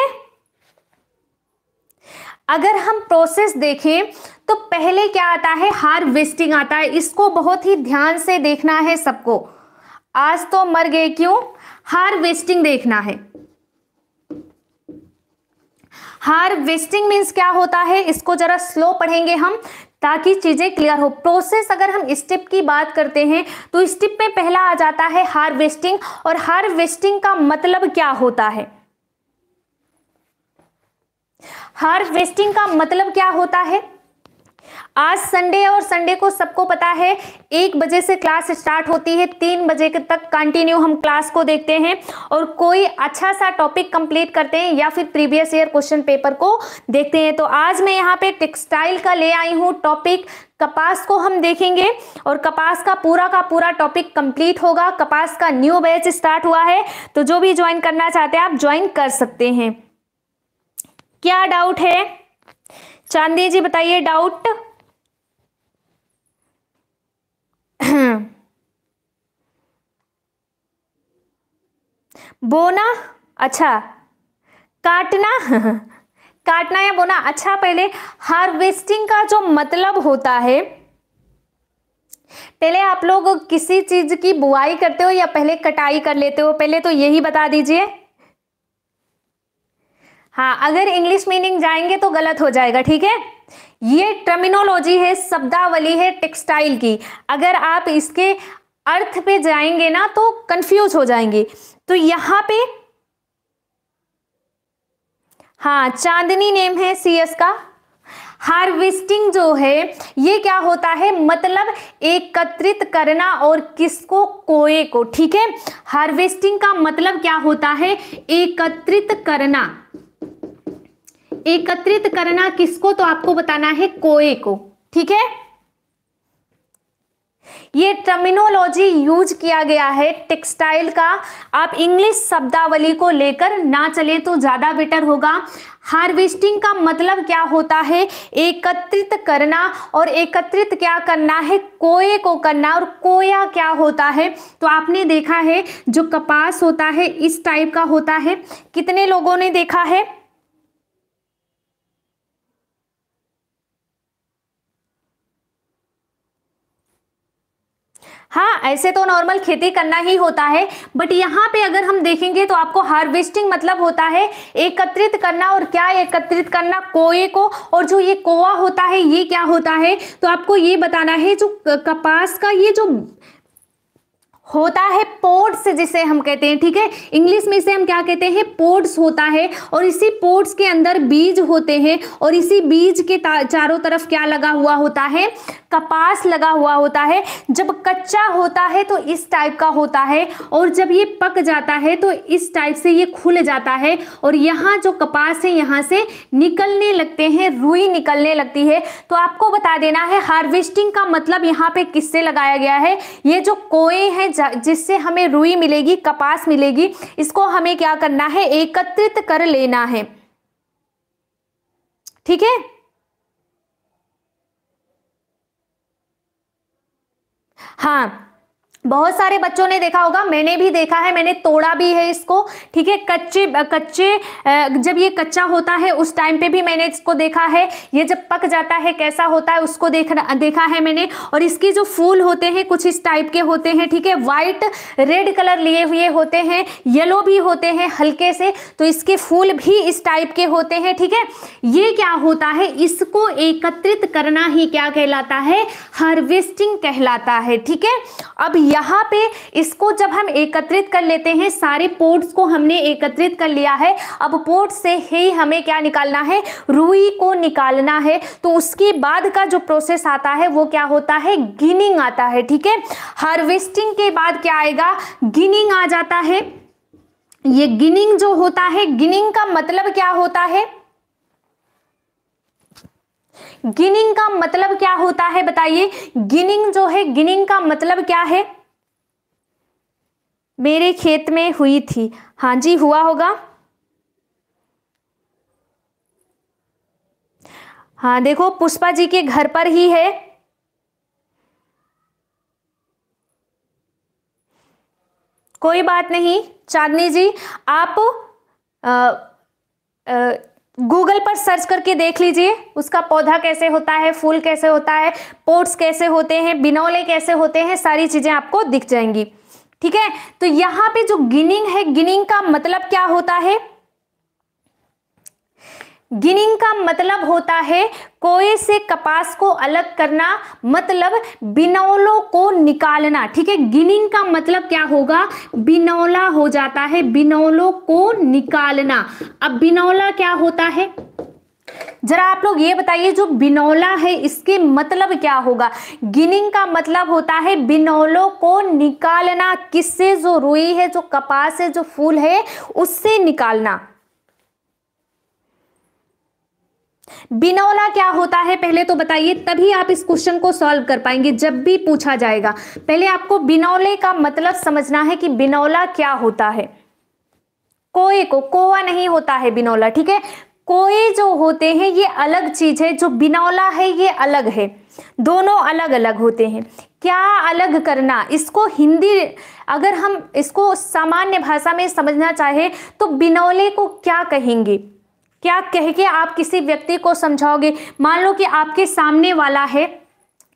अगर हम प्रोसेस देखें तो पहले क्या आता है हार्वेस्टिंग आता है इसको बहुत ही ध्यान से देखना है सबको आज तो मर गए क्यों हार्वेस्टिंग देखना है हार्वेस्टिंग मीन्स क्या होता है इसको जरा स्लो पढ़ेंगे हम ताकि चीज़ें क्लियर हो प्रोसेस अगर हम स्टेप की बात करते हैं तो स्टेप में पहला आ जाता है हार्वेस्टिंग और हार्वेस्टिंग का मतलब क्या होता है हार्वेस्टिंग का मतलब क्या होता है आज संडे और संडे को सबको पता है एक बजे से क्लास स्टार्ट होती है तीन बजे तक कंटिन्यू हम क्लास को देखते हैं और कोई अच्छा सा टॉपिक कंप्लीट करते हैं या फिर प्रीवियस ईयर क्वेश्चन पेपर को देखते हैं तो आज मैं यहाँ पे टेक्सटाइल का ले आई हूँ टॉपिक कपास को हम देखेंगे और कपास का पूरा का पूरा टॉपिक कंप्लीट होगा कपास का न्यू बैच स्टार्ट हुआ है तो जो भी ज्वाइन करना चाहते हैं आप ज्वाइन कर सकते हैं क्या डाउट है चांदी जी बताइए डाउट बोना अच्छा काटना काटना या बोना अच्छा पहले हार्वेस्टिंग का जो मतलब होता है पहले आप लोग किसी चीज की बुआई करते हो या पहले कटाई कर लेते हो पहले तो यही बता दीजिए हाँ अगर इंग्लिश मीनिंग जाएंगे तो गलत हो जाएगा ठीक है ये टर्मिनोलॉजी है शब्दावली है टेक्सटाइल की अगर आप इसके अर्थ पे जाएंगे ना तो कंफ्यूज हो जाएंगे तो यहां पे हाँ चांदनी नेम है सीएस का हार्वेस्टिंग जो है ये क्या होता है मतलब एकत्रित करना और किसको कोए को ठीक है हार्वेस्टिंग का मतलब क्या होता है एकत्रित करना एकत्रित करना किसको तो आपको बताना है कोए को ठीक है ये टर्मिनोलॉजी यूज किया गया है टेक्सटाइल का आप इंग्लिश शब्दावली को लेकर ना चले तो ज़्यादा बेटर होगा हार्वेस्टिंग का मतलब क्या होता है एकत्रित करना और एकत्रित क्या करना है कोए को करना और कोया क्या होता है तो आपने देखा है जो कपास होता है इस टाइप का होता है कितने लोगों ने देखा है हाँ ऐसे तो नॉर्मल खेती करना ही होता है बट यहाँ पे अगर हम देखेंगे तो आपको हार्वेस्टिंग मतलब होता है एकत्रित करना और क्या एकत्रित करना कोए को और जो ये कोआ होता है ये क्या होता है तो आपको ये बताना है जो कपास का ये जो होता है पोर्ट्स जिसे हम कहते हैं ठीक है इंग्लिश में इसे हम क्या कहते हैं पोर्ट्स होता है और इसी पोर्ट्स के अंदर बीज होते हैं और इसी बीज के चारों तरफ क्या लगा हुआ होता है कपास लगा हुआ होता है जब कच्चा होता है तो इस टाइप का होता है और जब ये पक जाता है तो इस टाइप से ये खुल जाता है और यहाँ जो कपास है यहाँ से निकलने लगते हैं रुई निकलने लगती है तो आपको बता देना है हार्वेस्टिंग का मतलब यहाँ पे किससे लगाया गया है ये जो कोए हैं जिससे हमें रुई मिलेगी कपास मिलेगी इसको हमें क्या करना है एकत्रित कर लेना है ठीक है हाँ बहुत सारे बच्चों ने देखा होगा मैंने भी देखा है मैंने तोड़ा भी है इसको ठीक है कच्चे कच्चे जब ये कच्चा होता है उस टाइम पे भी मैंने इसको देखा है ये जब पक जाता है कैसा होता है उसको देख देखा है मैंने और इसके जो फूल होते हैं कुछ इस टाइप के होते हैं ठीक है वाइट रेड कलर लिए हुए होते हैं येलो भी होते हैं हल्के से तो इसके फूल भी इस टाइप के होते हैं ठीक है ये क्या होता है इसको एकत्रित करना ही क्या कहलाता है हार्वेस्टिंग कहलाता है ठीक है अब यहाँ पे इसको जब हम एकत्रित कर लेते हैं सारे पोर्ट्स को हमने एकत्रित कर लिया है अब पोर्ट से ही हमें क्या निकालना है रुई को निकालना है तो उसके बाद का जो प्रोसेस आता है वो क्या होता है गिनिंग आता है ठीक है हार्वेस्टिंग के बाद क्या आएगा गिनिंग आ जाता है ये गिनिंग जो होता है गिनिंग का मतलब क्या होता है गिनिंग का मतलब क्या होता है बताइए गिनिंग जो है गिनिंग का मतलब क्या है मेरे खेत में हुई थी हाँ जी हुआ होगा हाँ देखो पुष्पा जी के घर पर ही है कोई बात नहीं चांदनी जी आप आ, आ, गूगल पर सर्च करके देख लीजिए उसका पौधा कैसे होता है फूल कैसे होता है पोट्स कैसे होते हैं बिनौले कैसे होते हैं सारी चीज़ें आपको दिख जाएंगी ठीक है तो यहां पे जो गिनिंग है गिनिंग का मतलब क्या होता है गिनिंग का मतलब होता है कोए से कपास को अलग करना मतलब बिनौलों को निकालना ठीक है गिनिंग का मतलब क्या होगा बिनौला हो जाता है बिनौलों को निकालना अब बिनौला क्या होता है जरा आप लोग ये बताइए जो बिनौला है इसके मतलब क्या होगा गिनिंग का मतलब होता है बिनौलों को निकालना किससे जो रुई है जो कपास है जो फूल है उससे निकालना बिनौला क्या होता है पहले तो बताइए तभी आप इस क्वेश्चन को सॉल्व कर पाएंगे जब भी पूछा जाएगा पहले आपको बिनौले का मतलब समझना है कि बिनौला क्या होता है कोए को कोआ नहीं होता है बिनौला ठीक है कोए जो होते हैं ये अलग चीज है जो बिनौला है ये अलग है दोनों अलग अलग होते हैं क्या अलग करना इसको हिंदी अगर हम इसको सामान्य भाषा में समझना चाहे तो बिनौले को क्या कहेंगे क्या कह के आप किसी व्यक्ति को समझाओगे मान लो कि आपके सामने वाला है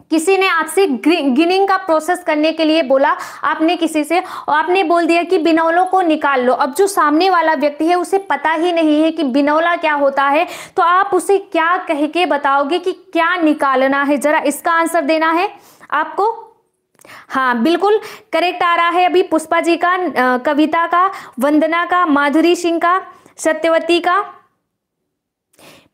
किसी ने आपसे गिनिंग का प्रोसेस करने के लिए बोला आपने किसी से और आपने बोल दिया कि बिनौलों को निकाल लो अब जो सामने वाला व्यक्ति है उसे पता ही नहीं है कि बिनौला क्या होता है तो आप उसे क्या कह के बताओगे कि क्या निकालना है जरा इसका आंसर देना है आपको हाँ बिल्कुल करेक्ट आ रहा है अभी पुष्पा जी का कविता का वंदना का माधुरी सिंह का सत्यवती का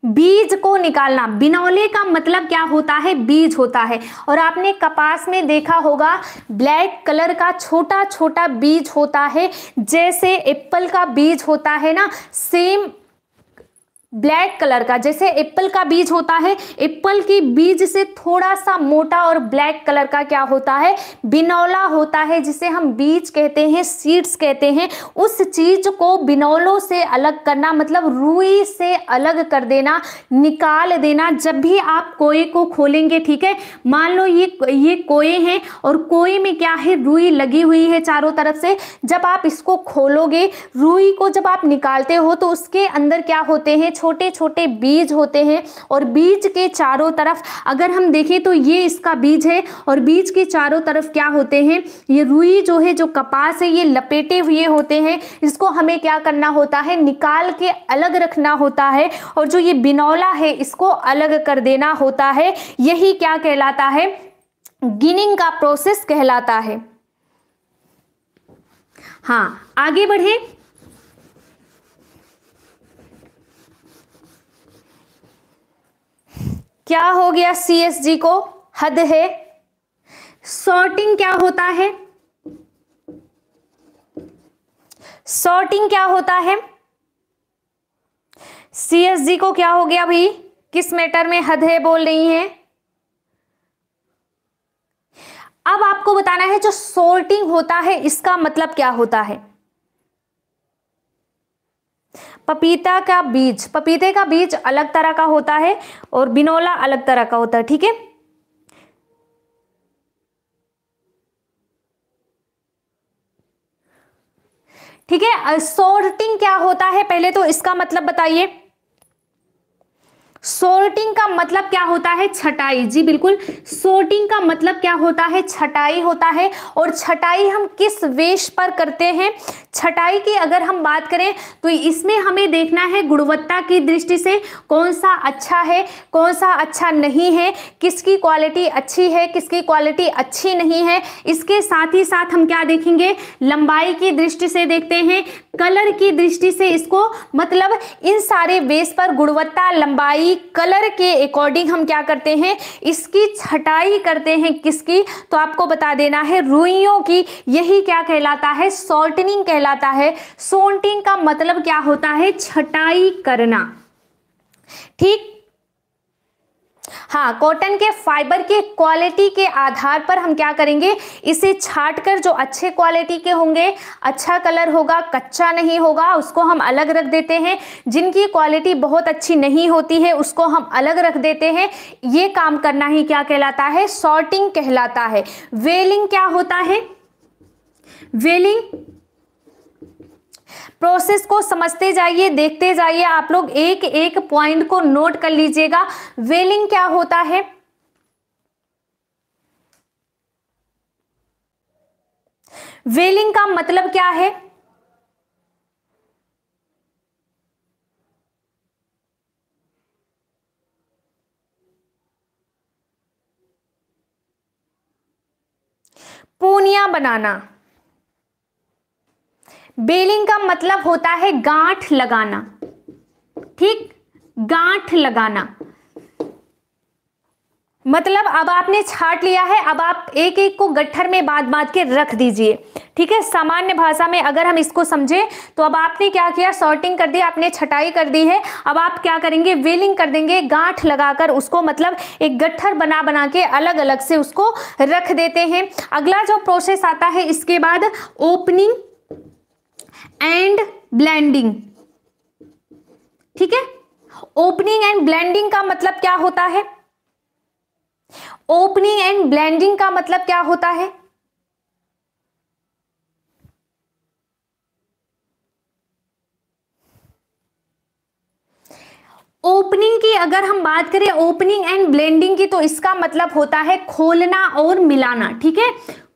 बीज को निकालना बिनौले का मतलब क्या होता है बीज होता है और आपने कपास में देखा होगा ब्लैक कलर का छोटा छोटा बीज होता है जैसे एप्पल का बीज होता है ना सेम ब्लैक कलर का जैसे एप्पल का बीज होता है एप्पल की बीज से थोड़ा सा मोटा और ब्लैक कलर का क्या होता है बिनौला होता है जिसे हम बीज कहते हैं सीड्स कहते हैं उस चीज को बिनौलों से अलग करना मतलब रुई से अलग कर देना निकाल देना जब भी आप कोए को खोलेंगे ठीक है मान लो ये ये कोए हैं और कोए में क्या है रुई लगी हुई है चारों तरफ से जब आप इसको खोलोगे रुई को जब आप निकालते हो तो उसके अंदर क्या होते हैं छोटे छोटे बीज होते हैं और बीज के चारों तरफ अगर हम देखें तो ये इसका बीज है और बीज के चारों तरफ क्या होते हैं ये रुई जो है जो कपास है ये लपेटे हुए होते हैं इसको हमें क्या करना होता है निकाल के अलग रखना होता है और जो ये बिनौला है इसको अलग कर देना होता है यही क्या कहलाता है गिनिंग का प्रोसेस कहलाता है हाँ आगे बढ़े क्या हो गया सीएसजी को हद है सॉर्टिंग क्या होता है सॉर्टिंग क्या होता है सीएसजी को क्या हो गया भाई किस मैटर में हद है बोल रही है अब आपको बताना है जो सॉर्टिंग होता है इसका मतलब क्या होता है पपीता का बीज पपीते का बीज अलग तरह का होता है और बिनोला अलग तरह का होता है ठीक है ठीक है सोर्टिंग क्या होता है पहले तो इसका मतलब बताइए सोर्टिंग का मतलब क्या होता है छटाई जी बिल्कुल सोर्टिंग का मतलब क्या होता है छटाई होता है और छटाई हम किस वेश पर करते हैं छटाई की अगर हम बात करें तो इसमें हमें देखना है गुणवत्ता की दृष्टि से कौन सा अच्छा है कौन सा अच्छा नहीं है किसकी क्वालिटी अच्छी है किसकी क्वालिटी अच्छी नहीं है इसके साथ ही साथ हम क्या देखेंगे लंबाई की दृष्टि से देखते हैं कलर की दृष्टि से इसको मतलब इन सारे बेस पर गुणवत्ता लंबाई कलर के अकॉर्डिंग हम क्या करते हैं इसकी छटाई करते हैं किसकी तो आपको बता देना है रुइयों की यही क्या कहलाता है सॉल्टनिंग कह कहलाता है सोंटिंग का मतलब क्या होता है छटाई करना ठीक हाँ कॉटन के फाइबर के क्वालिटी के आधार पर हम क्या करेंगे इसे छाट कर जो अच्छे क्वालिटी के होंगे अच्छा कलर होगा कच्चा नहीं होगा उसको हम अलग रख देते हैं जिनकी क्वालिटी बहुत अच्छी नहीं होती है उसको हम अलग रख देते हैं ये काम करना ही क्या कहलाता है सॉर्टिंग कहलाता है वेलिंग क्या होता है वेलिंग प्रोसेस को समझते जाइए देखते जाइए आप लोग एक एक पॉइंट को नोट कर लीजिएगा वेलिंग क्या होता है वेलिंग का मतलब क्या है पूनिया बनाना बेलिंग का मतलब होता है गांठ लगाना ठीक गांठ लगाना मतलब अब आपने छाट लिया है अब आप एक एक को गट्ठर में बांध बांध के रख दीजिए ठीक है सामान्य भाषा में अगर हम इसको समझे तो अब आपने क्या किया सॉर्टिंग कर दी आपने छटाई कर दी है अब आप क्या करेंगे वेलिंग कर देंगे गांठ लगाकर उसको मतलब एक गट्ठर बना बना के अलग अलग से उसको रख देते हैं अगला जो प्रोसेस आता है इसके बाद ओपनिंग एंड ब्लेंडिंग ठीक है ओपनिंग एंड ब्लेंडिंग का मतलब क्या होता है ओपनिंग एंड ब्लेंडिंग का मतलब क्या होता है ओपनिंग की अगर हम बात करें ओपनिंग एंड ब्लेंडिंग की तो इसका मतलब होता है खोलना और मिलाना ठीक है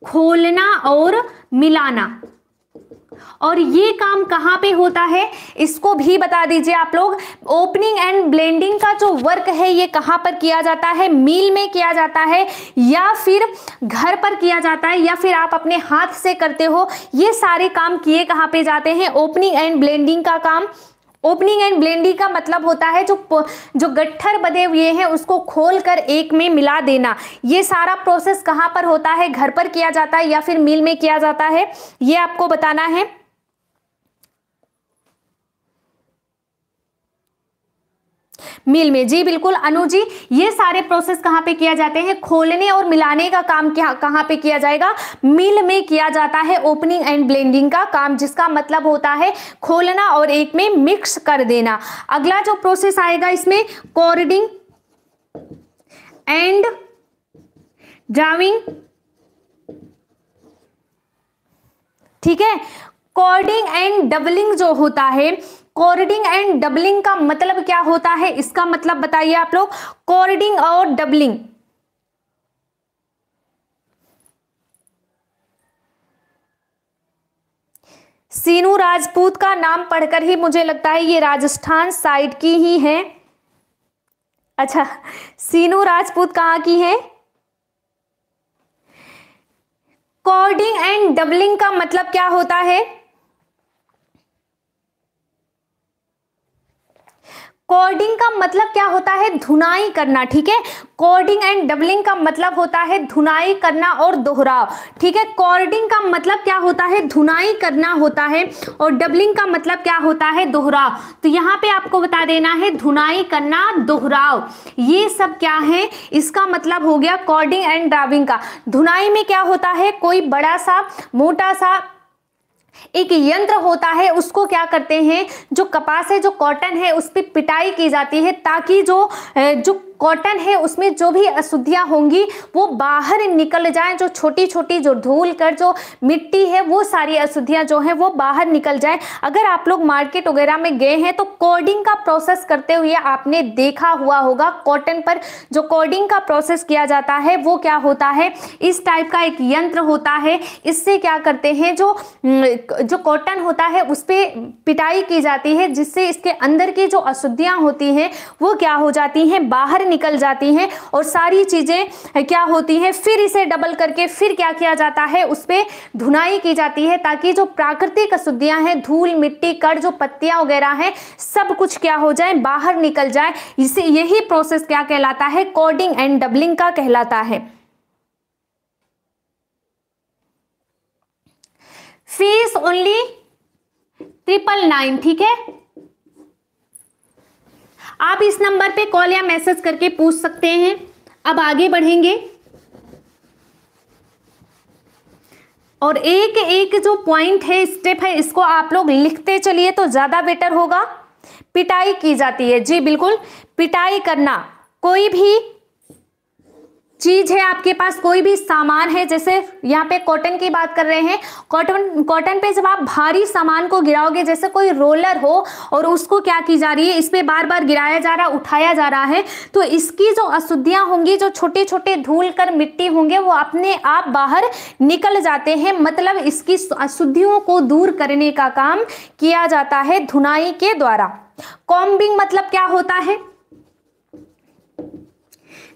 खोलना और मिलाना और ये काम कहाँ पे होता है इसको भी बता दीजिए आप लोग ओपनिंग एंड ब्लेंडिंग का जो वर्क है ये कहाँ पर किया जाता है मील में किया जाता है या फिर घर पर किया जाता है या फिर आप अपने हाथ से करते हो ये सारे काम किए कहाँ पे जाते हैं ओपनिंग एंड ब्लेंडिंग का काम ओपनिंग एंड ब्लेंडिंग का मतलब होता है जो जो गट्ठर बने हुए हैं उसको खोल कर एक में मिला देना ये सारा प्रोसेस कहाँ पर होता है घर पर किया जाता है या फिर मिल में किया जाता है ये आपको बताना है मिल में जी बिल्कुल अनु जी ये सारे प्रोसेस कहाँ पे किया जाते हैं खोलने और मिलाने का काम क्या कहाँ पे किया जाएगा मिल में किया जाता है ओपनिंग एंड ब्लेंडिंग का काम जिसका मतलब होता है खोलना और एक में मिक्स कर देना अगला जो प्रोसेस आएगा इसमें कोरडिंग एंड ड्राविंग ठीक है कॉर्डिंग एंड डबलिंग जो होता है कोरिडिंग एंड डबलिंग का मतलब क्या होता है इसका मतलब बताइए आप लोग कोरिडिंग और डबलिंग सीनू राजपूत का नाम पढ़कर ही मुझे लगता है ये राजस्थान साइड की ही है अच्छा सीनू राजपूत कहाँ की है कोडिंग एंड डबलिंग का मतलब क्या होता है कोडिंग का मतलब क्या होता है धुनाई करना ठीक है कोडिंग एंड डबलिंग का मतलब होता है धुनाई करना और दोहराव ठीक है कोडिंग का मतलब क्या होता है धुनाई करना होता है और डबलिंग का मतलब क्या होता है दोहराव तो यहाँ पे आपको बता देना है धुनाई करना दोहराव ये सब क्या है इसका मतलब हो गया कोडिंग एंड डबिंग का धुनाई में क्या होता है कोई बड़ा सा मोटा सा एक यंत्र होता है उसको क्या करते हैं जो कपास है जो कॉटन है उस पर पिटाई की जाती है ताकि जो जो कॉटन है उसमें जो भी अशुद्धियाँ होंगी वो बाहर निकल जाए जो छोटी छोटी जो धूल कर जो मिट्टी है वो सारी अशुद्धियाँ जो हैं वो बाहर निकल जाए अगर आप लोग मार्केट वगैरह में गए हैं तो कोडिंग का प्रोसेस करते हुए आपने देखा हुआ होगा कॉटन पर जो कोडिंग का प्रोसेस किया जाता है वो क्या होता है इस टाइप का एक यंत्र होता है इससे क्या करते हैं जो जो कॉटन होता है उस पर पिटाई की जाती है जिससे इसके अंदर की जो अशुद्धियाँ होती हैं वो क्या हो जाती हैं बाहर बाहर निकल जाती हैं और सारी चीज़ें क्या होती हैं फिर इसे डबल करके फिर क्या किया जाता है उस पर धुनाई की जाती है ताकि जो प्राकृतिक अशुद्धियाँ हैं धूल मिट्टी कड़ जो पत्तियाँ वगैरह हैं सब कुछ क्या हो जाए बाहर निकल जाए इसे यही प्रोसेस क्या कहलाता है कोडिंग एंड डबलिंग का कहलाता है फीस ओनली ट्रिपल नाइन ठीक है आप इस नंबर पे कॉल या मैसेज करके पूछ सकते हैं अब आगे बढ़ेंगे और एक एक जो पॉइंट है स्टेप है इसको आप लोग लिखते चलिए तो ज़्यादा बेटर होगा पिटाई की जाती है जी बिल्कुल पिटाई करना कोई भी चीज है आपके पास कोई भी सामान है जैसे यहाँ पे कॉटन की बात कर रहे हैं कॉटन कॉटन पे जब आप भारी सामान को गिराओगे जैसे कोई रोलर हो और उसको क्या की जा रही है इस पर बार बार गिराया जा रहा उठाया जा रहा है तो इसकी जो अशुद्धियाँ होंगी जो छोटे छोटे धूल कर मिट्टी होंगे वो अपने आप बाहर निकल जाते हैं मतलब इसकी अशुद्धियों को दूर करने का काम किया जाता है धुनाई के द्वारा कॉम्बिंग मतलब क्या होता है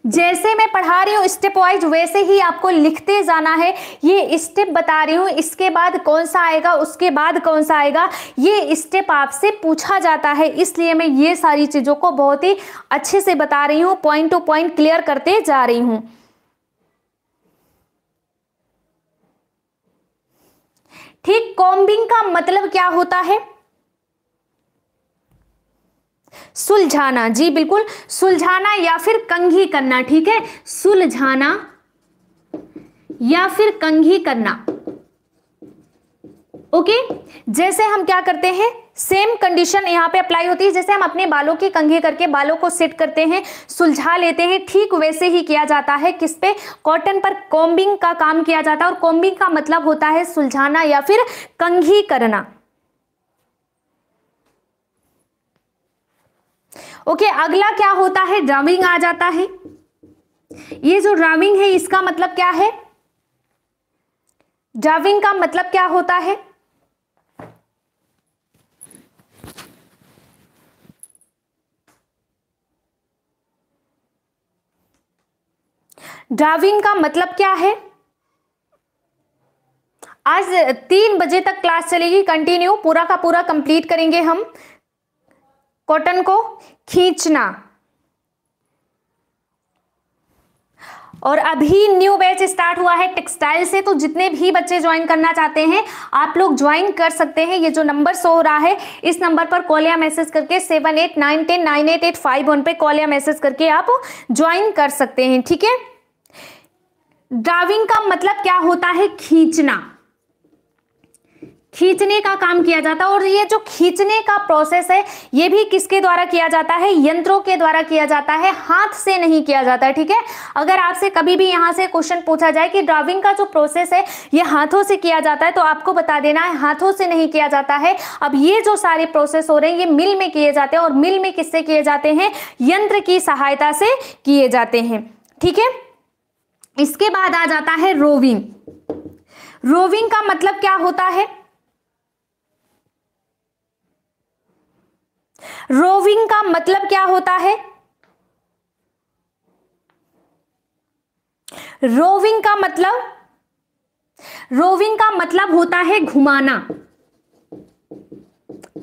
जैसे मैं पढ़ा रही हूँ स्टेप वाइज वैसे ही आपको लिखते जाना है ये स्टेप बता रही हूँ इसके बाद कौन सा आएगा उसके बाद कौन सा आएगा ये स्टेप आपसे पूछा जाता है इसलिए मैं ये सारी चीज़ों को बहुत ही अच्छे से बता रही हूँ पॉइंट टू पॉइंट क्लियर करते जा रही हूँ ठीक कॉम्बिंग का मतलब क्या होता है सुलझाना जी बिल्कुल सुलझाना या फिर कंघी करना ठीक है सुलझाना या फिर कंघी करना ओके जैसे हम क्या करते हैं सेम कंडीशन यहां पे अप्लाई होती है जैसे हम अपने बालों की कंघी करके बालों को सेट करते हैं सुलझा लेते हैं ठीक वैसे ही किया जाता है किस पे कॉटन पर कॉम्बिंग का काम किया जाता है और कॉम्बिंग का मतलब होता है सुलझाना या फिर कंघी करना ओके अगला क्या होता है ड्रमिंग आ जाता है ये जो ड्रमिंग है इसका मतलब क्या है ड्राविंग का मतलब क्या होता है ड्राविंग का मतलब क्या है आज तीन बजे तक क्लास चलेगी कंटिन्यू पूरा का पूरा कंप्लीट करेंगे हम कॉटन को खींचना और अभी न्यू बैच स्टार्ट हुआ है टेक्सटाइल से तो जितने भी बच्चे ज्वाइन करना चाहते हैं आप लोग ज्वाइन कर सकते हैं ये जो नंबर शो हो रहा है इस नंबर पर कॉल या मैसेज करके seven eight nine ten nine eight eight five one पर कॉल या मैसेज करके आप ज्वाइन कर सकते हैं ठीक है ड्राविंग का मतलब क्या होता है खींचना खींचने का काम किया जाता है और ये जो खींचने का प्रोसेस है ये भी किसके द्वारा किया जाता है यंत्रों के द्वारा किया जाता है हाथ से नहीं किया जाता है ठीक है अगर आपसे कभी भी यहां से क्वेश्चन पूछा जाए कि ड्राइविंग का जो प्रोसेस है ये हाथों से किया जाता है तो आपको बता देना है हाथों से नहीं किया जाता है अब ये जो सारे प्रोसेस हो रहे हैं ये मिल में किए जाते हैं और मिल में किससे किए जाते हैं यंत्र की सहायता से किए जाते हैं ठीक है इसके बाद आ जाता है रोविंग रोविंग का मतलब क्या होता है रोविंग का मतलब क्या होता है रोविंग का मतलब रोविंग का मतलब होता है घुमाना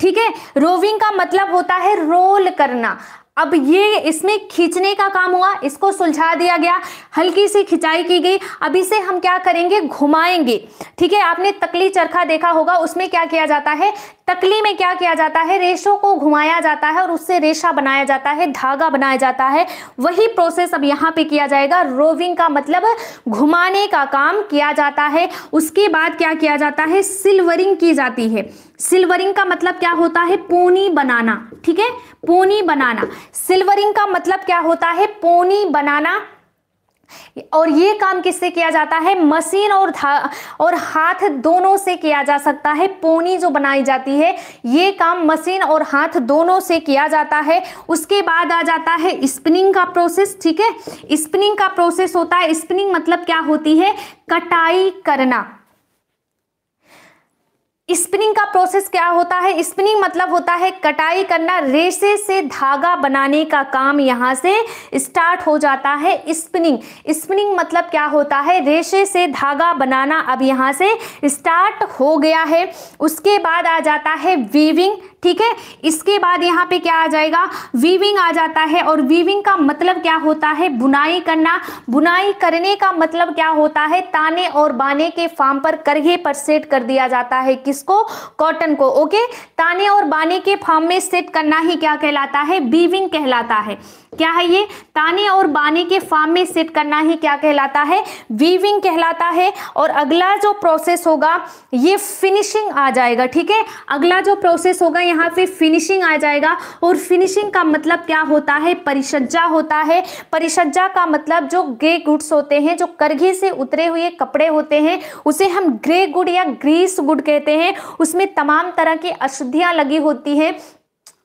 ठीक है रोविंग का मतलब होता है रोल करना अब ये इसमें खींचने का काम हुआ इसको सुलझा दिया गया हल्की सी खिंचाई की गई अब इसे हम क्या करेंगे घुमाएंगे ठीक है आपने तकली चरखा देखा होगा उसमें क्या किया जाता है तकली में क्या किया जाता है रेशों को घुमाया जाता है और उससे रेशा बनाया जाता है धागा बनाया जाता है वही प्रोसेस अब यहाँ पे किया जाएगा रोविंग का मतलब घुमाने का काम किया जाता है उसके बाद क्या किया जाता है सिल्वरिंग की जाती है सिल्वरिंग का मतलब क्या होता है पोनी बनाना ठीक है पोनी बनाना सिल्वरिंग का मतलब क्या होता है पोनी बनाना और ये काम किससे किया जाता है मशीन और और हाथ दोनों से किया जा सकता है पोनी जो बनाई जाती है ये काम मशीन और हाथ दोनों से किया जाता है उसके बाद आ जाता है स्पिनिंग का प्रोसेस ठीक है स्पिनिंग का प्रोसेस होता है स्पिनिंग मतलब क्या होती है कटाई करना स्पिनिंग का प्रोसेस क्या होता है स्पिनिंग मतलब होता है कटाई करना रेशे से धागा बनाने का काम यहाँ से स्टार्ट हो जाता है स्पिनिंग स्पिनिंग मतलब क्या होता है रेशे से धागा बनाना अब यहाँ से स्टार्ट हो गया है उसके बाद आ जाता है वीविंग ठीक है इसके बाद यहाँ पे क्या आ जाएगा वीविंग आ जाता है और वीविंग का मतलब क्या होता है बुनाई करना बुनाई करने का मतलब क्या होता है ताने और बाने के फार्म पर करघे पर सेट कर दिया जाता है किसको कॉटन को ओके ताने और बाने के फार्म में सेट करना ही क्या कहलाता है बीविंग कहलाता है क्या है ये ताने और बाने के फार्म में सेट करना ही क्या कहलाता है वीविंग कहलाता है और अगला जो प्रोसेस होगा ये फिनिशिंग आ जाएगा ठीक है अगला जो प्रोसेस होगा यहाँ पे फिनिशिंग आ जाएगा और फिनिशिंग का मतलब क्या होता है परिसज्जा होता है परिसज्जा का मतलब जो ग्रे गुड्स होते हैं जो करघे से उतरे हुए कपड़े होते हैं उसे हम ग्रे गुड या ग्रीस गुड कहते हैं उसमें तमाम तरह की अशुद्धियाँ लगी होती हैं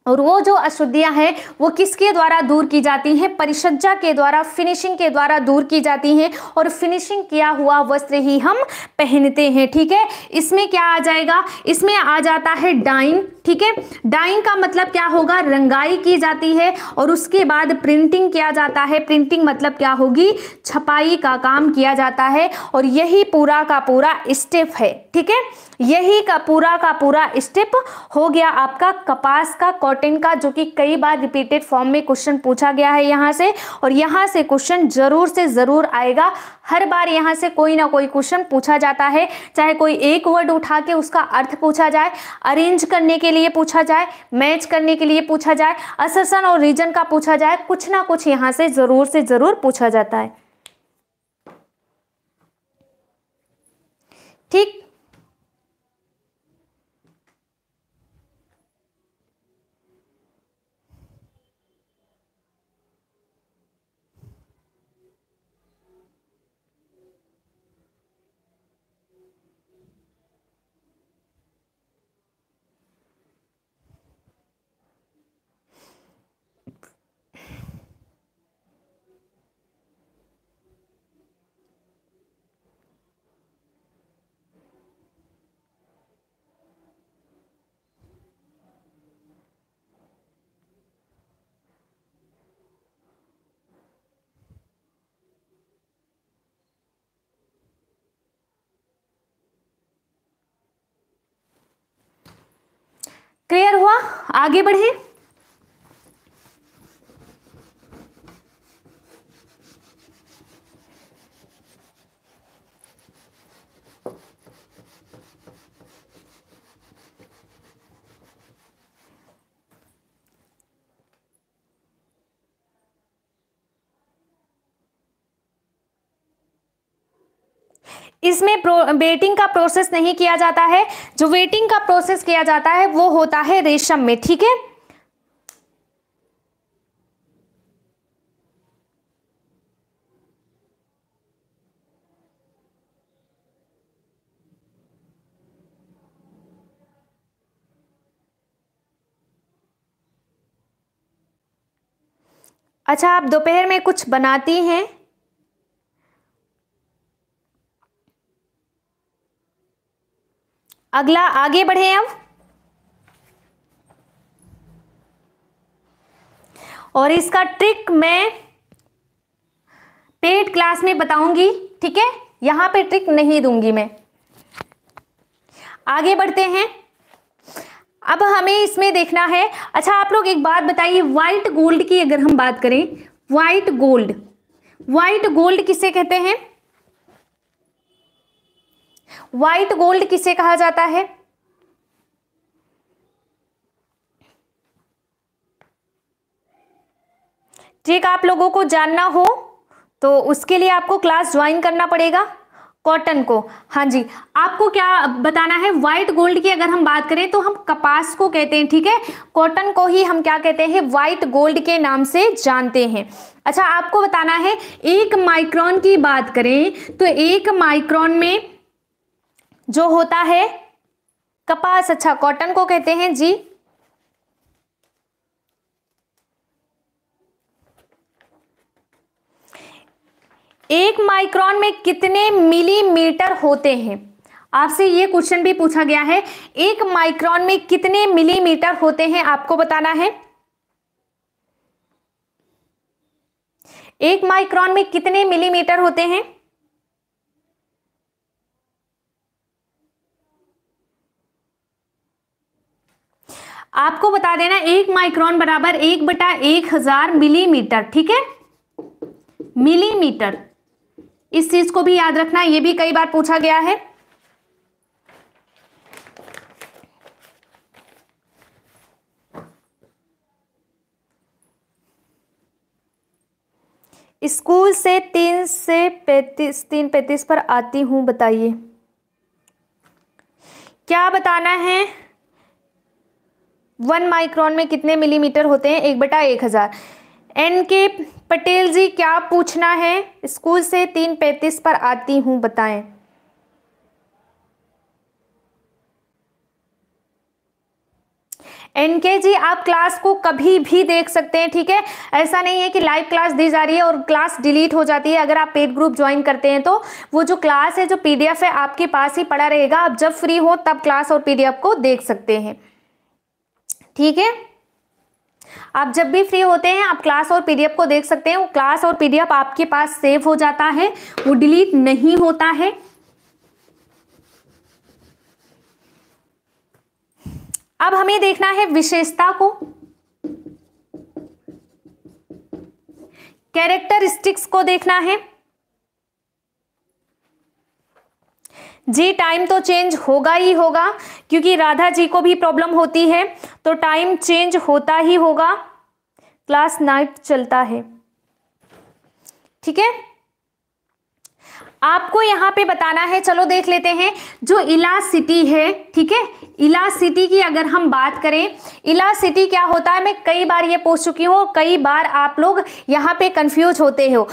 और वो जो अशुद्धियां हैं वो किसके द्वारा दूर की जाती हैं परिसज्जा के द्वारा फिनिशिंग के द्वारा दूर की जाती हैं और फिनिशिंग किया हुआ वस्त्र ही हम पहनते हैं ठीक है इसमें क्या आ जाएगा इसमें आ जाता है डाइन ठीक है डाइंग का मतलब क्या होगा रंगाई की जाती है और उसके बाद प्रिंटिंग किया जाता है प्रिंटिंग मतलब क्या होगी छपाई का काम किया जाता है और यही पूरा का पूरा स्टेप है ठीक है यही का पूरा का पूरा स्टेप हो गया आपका कपास का कॉटन का जो कि कई बार रिपीटेड फॉर्म में क्वेश्चन पूछा गया है यहाँ से और यहाँ से क्वेश्चन जरूर से जरूर आएगा हर बार यहाँ से कोई ना कोई क्वेश्चन पूछा जाता है चाहे कोई एक वर्ड उठा के उसका अर्थ पूछा जाए अरेंज करने के लिए पूछा जाए मैच करने के लिए पूछा जाए असन और रीजन का पूछा जाए कुछ ना कुछ यहां से जरूर से जरूर पूछा जाता है ठीक क्लियर हुआ आगे बढ़े इसमें वेटिंग का प्रोसेस नहीं किया जाता है जो वेटिंग का प्रोसेस किया जाता है वो होता है रेशम में ठीक है अच्छा आप दोपहर में कुछ बनाती हैं अगला आगे बढ़े अब और इसका ट्रिक मैं पेड क्लास में बताऊंगी ठीक है यहां पे ट्रिक नहीं दूंगी मैं आगे बढ़ते हैं अब हमें इसमें देखना है अच्छा आप लोग एक बात बताइए व्हाइट गोल्ड की अगर हम बात करें व्हाइट गोल्ड वाइट गोल्ड किसे कहते हैं व्हाइट गोल्ड किसे कहा जाता है ठीक आप लोगों को जानना हो तो उसके लिए आपको क्लास ज्वाइन करना पड़ेगा कॉटन को हाँ जी आपको क्या बताना है वाइट गोल्ड की अगर हम बात करें तो हम कपास को कहते हैं ठीक है कॉटन को ही हम क्या कहते हैं व्हाइट गोल्ड के नाम से जानते हैं अच्छा आपको बताना है एक माइक्रॉन की बात करें तो एक माइक्रॉन में जो होता है कपास अच्छा कॉटन को कहते हैं जी एक माइक्रोन में कितने मिलीमीटर होते हैं आपसे ये क्वेश्चन भी पूछा गया है एक माइक्रोन में कितने मिलीमीटर होते हैं आपको बताना है एक माइक्रोन में कितने मिलीमीटर होते हैं आपको बता देना एक माइक्रोन बराबर एक बटा एक हजार मिलीमीटर ठीक है मिलीमीटर इस चीज को भी याद रखना यह भी कई बार पूछा गया है स्कूल से तीन से पैंतीस तीन पैंतीस पर आती हूं बताइए क्या बताना है वन माइक्रोन में कितने मिलीमीटर होते हैं एक बटा एक हज़ार एन के पटेल जी क्या पूछना है स्कूल से तीन पैंतीस पर आती हूँ बताएं एन के जी आप क्लास को कभी भी देख सकते हैं ठीक है ऐसा नहीं है कि लाइव क्लास दी जा रही है और क्लास डिलीट हो जाती है अगर आप पेड ग्रुप ज्वाइन करते हैं तो वो जो क्लास है जो पीडीएफ है आपके पास ही पड़ा रहेगा आप जब फ्री हो तब क्लास और पीडीएफ को देख सकते हैं ठीक है आप जब भी फ्री होते हैं आप क्लास और पीडीएफ को देख सकते हैं वो क्लास और पीडीएफ आपके पास सेव हो जाता है वो डिलीट नहीं होता है अब हमें देखना है विशेषता को कैरेक्टरिस्टिक्स को देखना है जी टाइम तो चेंज होगा ही होगा क्योंकि राधा जी को भी प्रॉब्लम होती है तो टाइम चेंज होता ही होगा क्लास नाइट चलता है ठीक है आपको यहाँ पे बताना है चलो देख लेते हैं जो सिटी है ठीक है सिटी की अगर हम बात करें सिटी क्या होता है मैं कई बार ये पूछ चुकी हूँ कई बार आप लोग यहाँ पे कंफ्यूज होते हो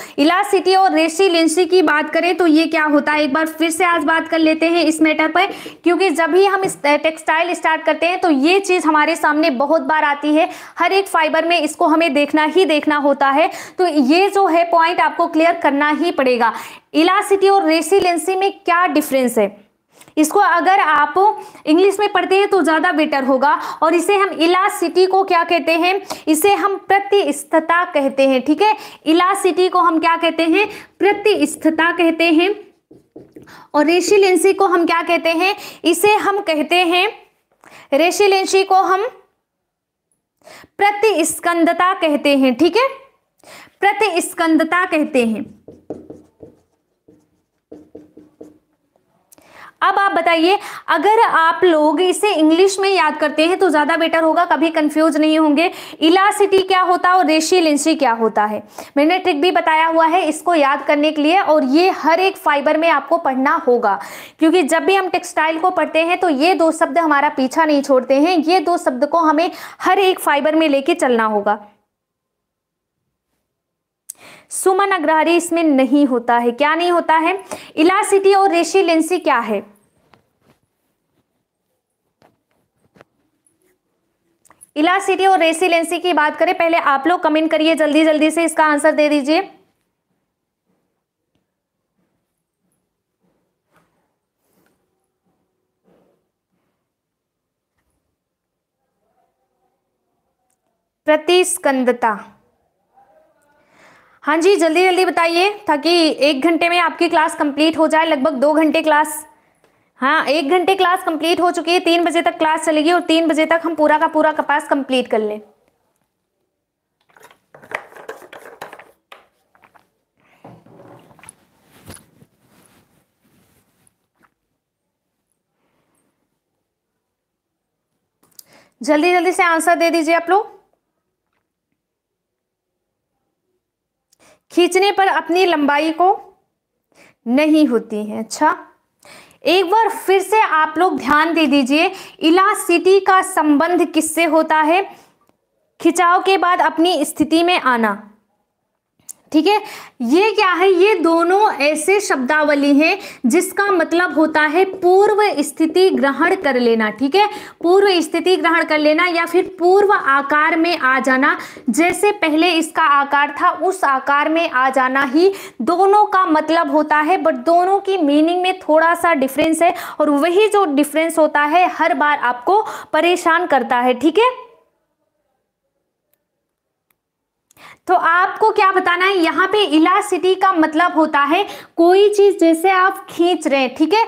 सिटी और रेसिलेंसी की बात करें तो ये क्या होता है एक बार फिर से आज बात कर लेते हैं इस मैटर पर क्योंकि जब भी हम टेक्सटाइल स्टार्ट करते हैं तो ये चीज़ हमारे सामने बहुत बार आती है हर एक फाइबर में इसको हमें देखना ही देखना होता है तो ये जो है पॉइंट आपको क्लियर करना ही पड़ेगा इलासिटी और रेसिलेंसी में क्या डिफरेंस है इसको अगर आप इंग्लिश में पढ़ते हैं तो ज़्यादा बेटर होगा और इसे हम इलासिटी को क्या कहते हैं इसे हम प्रतिस्थता कहते हैं ठीक है इलासिटी को हम क्या कहते हैं प्रतिस्थता कहते हैं और रेशिलेंसी को हम क्या कहते हैं इसे हम कहते हैं रेशिलेंसी को हम प्रतिस्कंदता कहते हैं ठीक है प्रतिस्कंदता कहते हैं अब आप बताइए अगर आप लोग इसे इंग्लिश में याद करते हैं तो ज़्यादा बेटर होगा कभी कंफ्यूज नहीं होंगे इलासिटी क्या होता है और रेशियल इंसी क्या होता है मैंने ट्रिक भी बताया हुआ है इसको याद करने के लिए और ये हर एक फाइबर में आपको पढ़ना होगा क्योंकि जब भी हम टेक्सटाइल को पढ़ते हैं तो ये दो शब्द हमारा पीछा नहीं छोड़ते हैं ये दो शब्द को हमें हर एक फाइबर में लेके चलना होगा सुमन अग्रहरी इसमें नहीं होता है क्या नहीं होता है इलासिटी और रेशिलेंसी क्या है इलासिटी और रेसिलेंसी की बात करें पहले आप लोग कमेंट करिए जल्दी जल्दी से इसका आंसर दे दीजिए प्रतिस्कंदता हाँ जी जल्दी जल्दी बताइए ताकि एक घंटे में आपकी क्लास कंप्लीट हो जाए लगभग दो घंटे क्लास हाँ एक घंटे क्लास कंप्लीट हो चुकी है तीन बजे तक क्लास चलेगी और तीन बजे तक हम पूरा का पूरा कपास कंप्लीट कर लें जल्दी जल्दी से आंसर दे दीजिए आप लोग खींचने पर अपनी लंबाई को नहीं होती है अच्छा एक बार फिर से आप लोग ध्यान दे दीजिए इलासिटी का संबंध किससे होता है खिंचाव के बाद अपनी स्थिति में आना ठीक है ये क्या है ये दोनों ऐसे शब्दावली हैं जिसका मतलब होता है पूर्व स्थिति ग्रहण कर लेना ठीक है पूर्व स्थिति ग्रहण कर लेना या फिर पूर्व आकार में आ जाना जैसे पहले इसका आकार था उस आकार में आ जाना ही दोनों का मतलब होता है बट दोनों की मीनिंग में थोड़ा सा डिफरेंस है और वही जो डिफरेंस होता है हर बार आपको परेशान करता है ठीक है तो आपको क्या बताना है यहाँ पे इलास्टिटी का मतलब होता है कोई चीज जैसे आप खींच रहे हैं ठीक है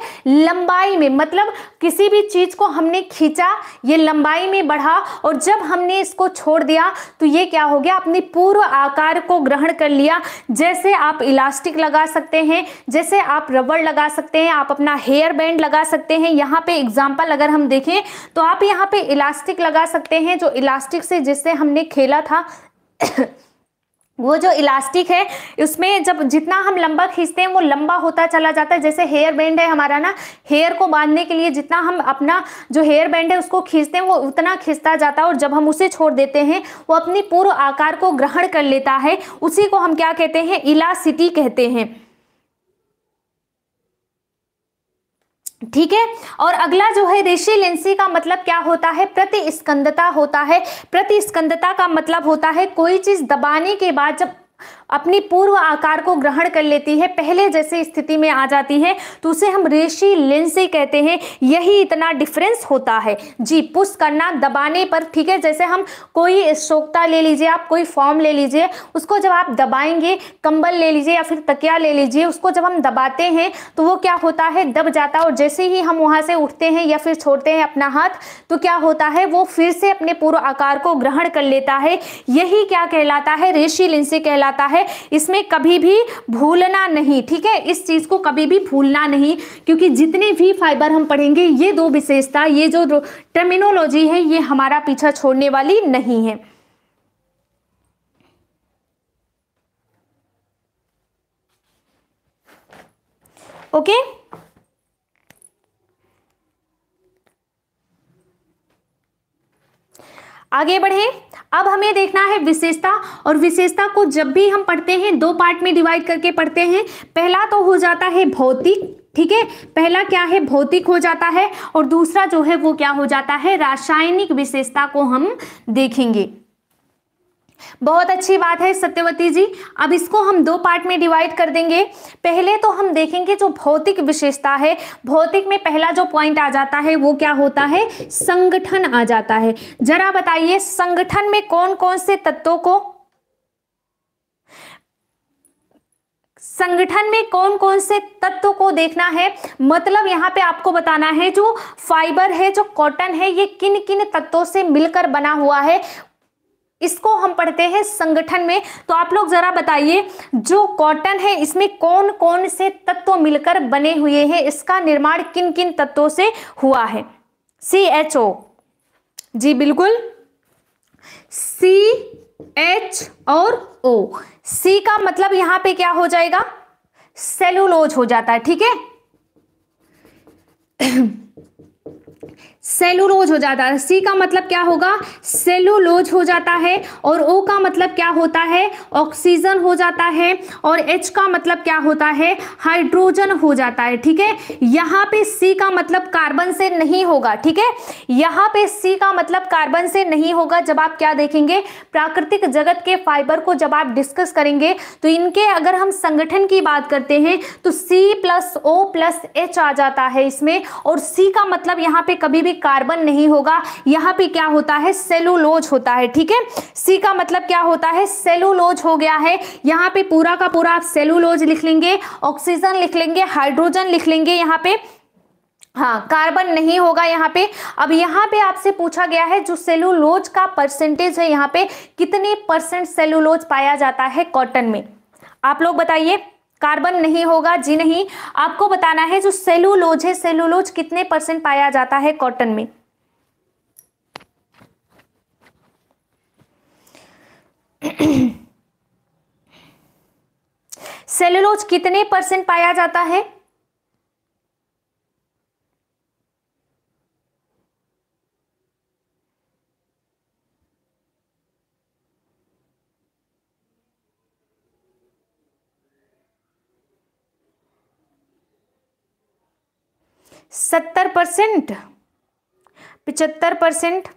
लंबाई में मतलब किसी भी चीज को हमने खींचा ये लंबाई में बढ़ा और जब हमने इसको छोड़ दिया तो ये क्या हो गया अपने पूर्व आकार को ग्रहण कर लिया जैसे आप इलास्टिक लगा सकते हैं जैसे आप रबड़ लगा सकते हैं आप अपना हेयर बैंड लगा सकते हैं यहाँ पे एग्जाम्पल अगर हम देखें तो आप यहाँ पे इलास्टिक लगा सकते हैं जो इलास्टिक से जिससे हमने खेला था वो जो इलास्टिक है उसमें जब जितना हम लंबा खींचते हैं वो लंबा होता चला जाता है जैसे हेयर बैंड है हमारा ना हेयर को बांधने के लिए जितना हम अपना जो हेयर बैंड है उसको खींचते हैं वो उतना खींचता जाता है और जब हम उसे छोड़ देते हैं वो अपनी पूर्व आकार को ग्रहण कर लेता है उसी को हम क्या कहते हैं इलास्टिटी कहते हैं ठीक है और अगला जो है रेशिलेंसी का मतलब क्या होता है प्रतिस्कंदता होता है प्रतिस्कंदता का मतलब होता है कोई चीज दबाने के बाद जब अपनी पूर्व आकार को ग्रहण कर लेती है पहले जैसे स्थिति में आ जाती है तो उसे हम रेशी लेंसे कहते हैं यही इतना डिफरेंस होता है जी पुश करना दबाने पर ठीक है जैसे हम कोई सोखता ले लीजिए आप कोई फॉर्म ले लीजिए उसको जब आप दबाएंगे कंबल ले लीजिए या फिर तकिया ले लीजिए उसको जब हम दबाते हैं तो वो क्या होता है दब जाता है और जैसे ही हम वहाँ से उठते हैं या फिर छोड़ते हैं अपना हाथ तो क्या होता है वो फिर से अपने पूर्व आकार को ग्रहण कर लेता है यही क्या कहलाता है रेशी लिंसी कहलाता है है इसमें कभी भी भूलना नहीं ठीक है इस चीज़ को कभी भी भूलना नहीं क्योंकि जितने भी फाइबर हम पढ़ेंगे ये दो विशेषता ये जो टर्मिनोलॉजी है ये हमारा पीछा छोड़ने वाली नहीं है ओके आगे बढ़े अब हमें देखना है विशेषता और विशेषता को जब भी हम पढ़ते हैं दो पार्ट में डिवाइड करके पढ़ते हैं पहला तो हो जाता है भौतिक ठीक है पहला क्या है भौतिक हो जाता है और दूसरा जो है वो क्या हो जाता है रासायनिक विशेषता को हम देखेंगे बहुत अच्छी बात है सत्यवती जी अब इसको हम दो पार्ट में डिवाइड कर देंगे पहले तो हम देखेंगे जो भौतिक विशेषता है भौतिक में पहला जो पॉइंट आ जाता है वो क्या होता है संगठन आ जाता है जरा बताइए संगठन में कौन कौन से तत्वों को संगठन में कौन कौन से तत्व को देखना है मतलब यहाँ पे आपको बताना है जो फाइबर है जो कॉटन है ये किन किन तत्वों से मिलकर बना हुआ है इसको हम पढ़ते हैं संगठन में तो आप लोग जरा बताइए जो कॉटन है इसमें कौन कौन से तत्व मिलकर बने हुए हैं इसका निर्माण किन किन तत्वों से हुआ है सी एच ओ जी बिल्कुल सी एच और ओ सी का मतलब यहां पे क्या हो जाएगा सेलुलोज हो जाता है ठीक है सेलुलोज हो जाता है सी का मतलब क्या होगा सेलुलोज हो जाता है और ओ का मतलब क्या होता है ऑक्सीजन हो जाता है और एच का मतलब क्या होता है हाइड्रोजन हो जाता है ठीक है यहाँ पे सी का मतलब कार्बन से नहीं होगा ठीक है यहाँ पे सी का मतलब कार्बन से नहीं होगा जब आप क्या देखेंगे प्राकृतिक जगत के फाइबर को जब आप डिस्कस करेंगे तो इनके अगर हम संगठन की बात करते हैं तो C plus O plus H आ जाता है इसमें और सी का मतलब यहाँ पे कभी भी भी कार्बन नहीं होगा यहां पे क्या होता है सेलुलोज होता है ठीक है सी का मतलब क्या होता है सेलुलोज हो गया है यहां पे पूरा का पूरा आप सेलुलोज लिख लेंगे ऑक्सीजन लिख लेंगे हाइड्रोजन लिख लेंगे यहां पे हाँ कार्बन नहीं होगा यहाँ पे अब यहाँ पे आपसे पूछा गया है जो सेलुलोज का परसेंटेज है यहाँ पे कितने परसेंट सेलुलोज पाया जाता है कॉटन में आप लोग बताइए कार्बन नहीं होगा जी नहीं आपको बताना है जो सेलुलोज है सेलुलोज कितने परसेंट पाया जाता है कॉटन में सेलुलोज कितने परसेंट पाया जाता है सत्तर परसेंट पिचहत्तर परसेंट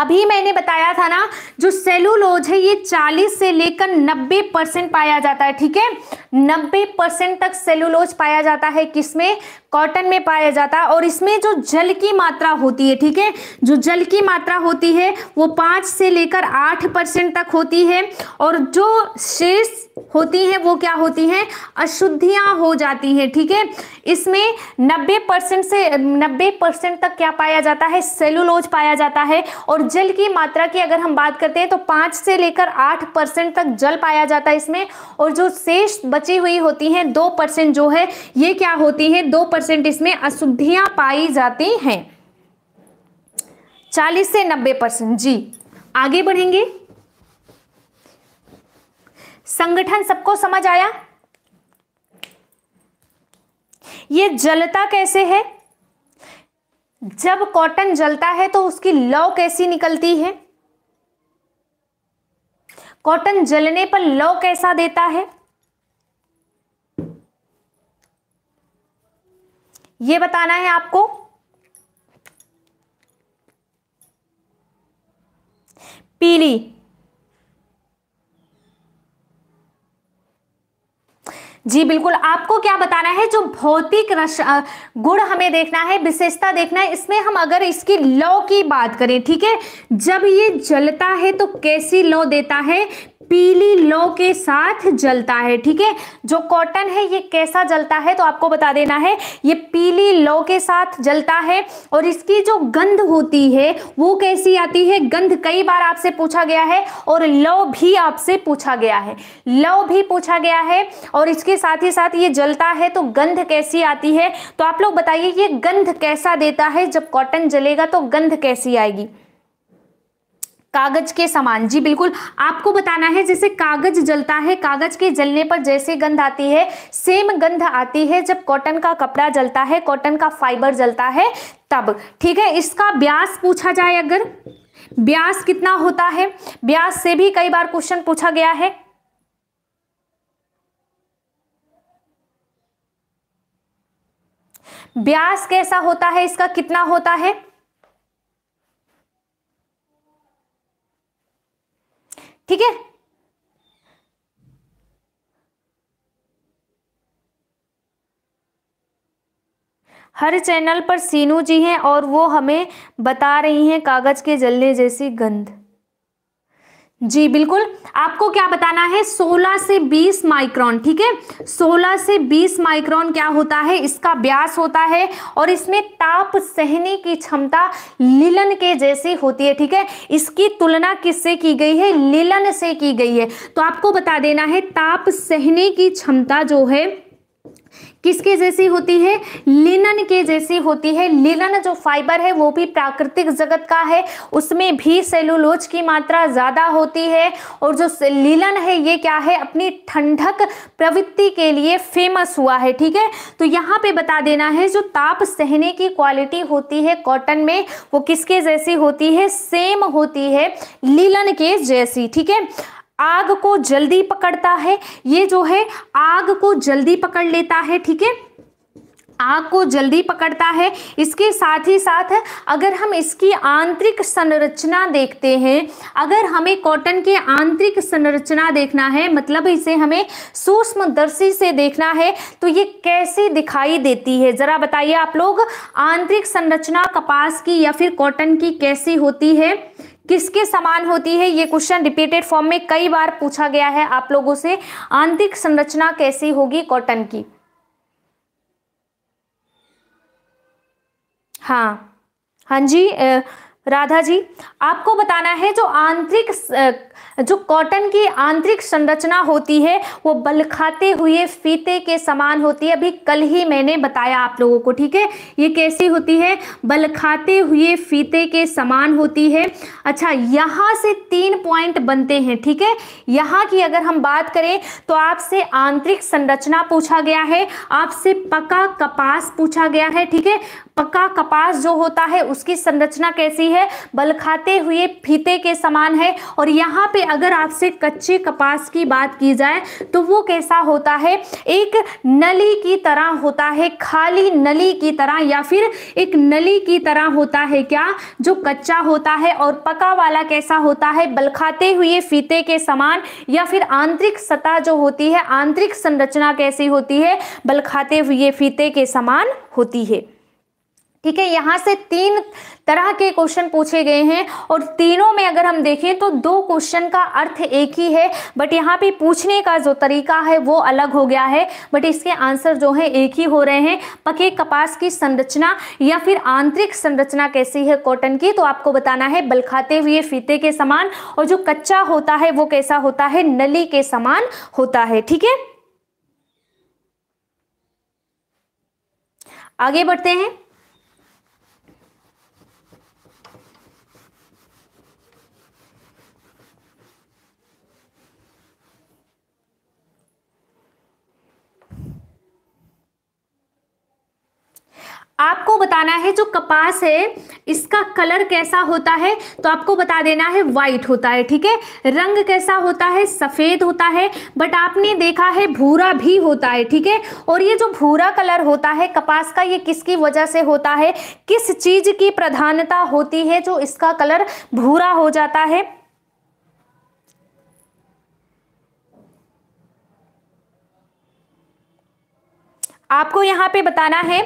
अभी मैंने बताया था ना जो सेलुलोज है ये 40 से लेकर 90 परसेंट पाया जाता है ठीक है 90 परसेंट तक सेलुलोज पाया जाता है किसमें कॉटन में पाया जाता है और इसमें जो जल की मात्रा होती है ठीक है जो जल की मात्रा होती है वो पाँच से लेकर आठ परसेंट तक होती है और जो शेष होती है वो क्या होती हैं अशुद्धियाँ हो जाती हैं ठीक है इसमें 90 परसेंट से 90 परसेंट तक क्या पाया जाता है सेलुलोज पाया जाता है और जल की मात्रा की अगर हम बात करते हैं तो पाँच से लेकर आठ परसेंट तक जल पाया जाता है इसमें और जो शेष बची हुई होती हैं दो परसेंट जो है ये क्या होती हैं दो परसेंट परसेंट इसमें अशुद्धियां पाई जाती हैं चालीस से नब्बे परसेंट जी आगे बढ़ेंगे संगठन सबको समझ आया ये जलता कैसे है जब कॉटन जलता है तो उसकी लौ कैसी निकलती है कॉटन जलने पर लौ कैसा देता है ये बताना है आपको पीली जी बिल्कुल आपको क्या बताना है जो भौतिक गुण हमें देखना है विशेषता देखना है इसमें हम अगर इसकी लौ की बात करें ठीक है जब ये जलता है तो कैसी लौ देता है पीली लौ के साथ जलता है ठीक है जो कॉटन है ये कैसा जलता है तो आपको बता देना है ये पीली लो के साथ जलता है और इसकी जो गंध होती है वो कैसी आती है गंध कई बार आपसे पूछा गया है और लो भी आपसे पूछा गया है लो भी पूछा गया है और इसके साथ ही साथ ये जलता है तो गंध कैसी आती है तो आप लोग बताइए ये गंध कैसा देता है जब कॉटन जलेगा तो गंध कैसी आएगी कागज के समान जी बिल्कुल आपको बताना है जैसे कागज जलता है कागज के जलने पर जैसे गंध आती है सेम गंध आती है जब कॉटन का कपड़ा जलता है कॉटन का फाइबर जलता है तब ठीक है इसका ब्यास पूछा जाए अगर ब्यास कितना होता है ब्यास से भी कई बार क्वेश्चन पूछा गया है ब्यास कैसा होता है इसका कितना होता है ठीक है हर चैनल पर सीनू जी हैं और वो हमें बता रही हैं कागज के जलने जैसी गंध जी बिल्कुल आपको क्या बताना है 16 से 20 माइक्रॉन ठीक है 16 से 20 माइक्रॉन क्या होता है इसका व्यास होता है और इसमें ताप सहने की क्षमता लीलन के जैसी होती है ठीक है इसकी तुलना किससे की गई है लीलन से की गई है तो आपको बता देना है ताप सहने की क्षमता जो है किसके जैसी होती है लिनन के जैसी होती है लिनन जो फाइबर है वो भी प्राकृतिक जगत का है उसमें भी सेलुलोज की मात्रा ज़्यादा होती है और जो लिनन है ये क्या है अपनी ठंडक प्रवृत्ति के लिए फेमस हुआ है ठीक है तो यहाँ पे बता देना है जो ताप सहने की क्वालिटी होती है कॉटन में वो किसके जैसी होती है सेम होती है लीलन के जैसी ठीक है आग को जल्दी पकड़ता है ये जो है आग को जल्दी पकड़ लेता है ठीक है आग को जल्दी पकड़ता है इसके साथ ही साथ अगर हम इसकी आंतरिक संरचना देखते हैं अगर हमें कॉटन के आंतरिक संरचना देखना है मतलब इसे हमें सूक्ष्मदर्शी से देखना है तो ये कैसे दिखाई देती है ज़रा बताइए आप लोग आंतरिक संरचना कपास की या फिर कॉटन की कैसी होती है किसके समान होती है ये क्वेश्चन रिपीटेड फॉर्म में कई बार पूछा गया है आप लोगों से आंतरिक संरचना कैसी होगी कॉटन की हाँ हाँ जी राधा जी आपको बताना है जो आंतरिक जो कॉटन की आंतरिक संरचना होती है वो बलखाते हुए फीते के समान होती है अभी कल ही मैंने बताया आप लोगों को ठीक है ये कैसी होती है बलखाते हुए फीते के समान होती है अच्छा यहाँ से तीन पॉइंट बनते हैं ठीक है यहाँ की अगर हम बात करें तो आपसे आंतरिक संरचना पूछा गया है आपसे पका कपास पूछा गया है ठीक है पक्का कपास जो होता है उसकी संरचना कैसी है बल खाते हुए फीते के समान है और यहाँ पे अगर आपसे कच्चे कपास की बात की जाए तो वो कैसा होता है एक नली की तरह होता है खाली नली की तरह या फिर एक नली की तरह होता है क्या जो कच्चा होता है और पका वाला कैसा होता है बल खाते हुए फीते के समान या फिर आंतरिक सतह जो होती है आंतरिक संरचना कैसी होती है बल खाते हुए फीते के समान होती है ठीक है यहां से तीन तरह के क्वेश्चन पूछे गए हैं और तीनों में अगर हम देखें तो दो क्वेश्चन का अर्थ एक ही है बट यहाँ पे पूछने का जो तरीका है वो अलग हो गया है बट इसके आंसर जो है एक ही हो रहे हैं पके कपास की संरचना या फिर आंतरिक संरचना कैसी है कॉटन की तो आपको बताना है बलखाते हुए फीते के समान और जो कच्चा होता है वो कैसा होता है नली के समान होता है ठीक है आगे बढ़ते हैं बताना है जो कपास है इसका कलर कैसा होता है तो आपको बता देना है वाइट होता है ठीक है रंग कैसा होता है सफ़ेद होता है बट आपने देखा है भूरा भी होता है ठीक है और ये जो भूरा कलर होता है कपास का ये किसकी वजह से होता है किस चीज़ की प्रधानता होती है जो इसका कलर भूरा हो जाता है आपको यहां पे बताना है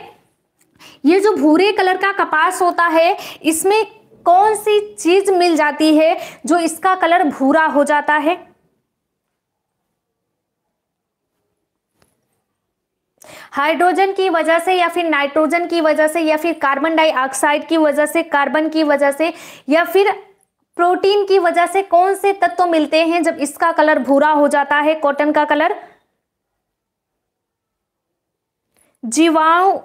ये जो भूरे कलर का कपास होता है इसमें कौन सी चीज मिल जाती है जो इसका कलर भूरा हो जाता है हाइड्रोजन की वजह से या फिर नाइट्रोजन की वजह से या फिर कार्बन डाइऑक्साइड की वजह से कार्बन की वजह से या फिर प्रोटीन की वजह से कौन से तत्व मिलते हैं जब इसका कलर भूरा हो जाता है कॉटन का कलर जीवाणु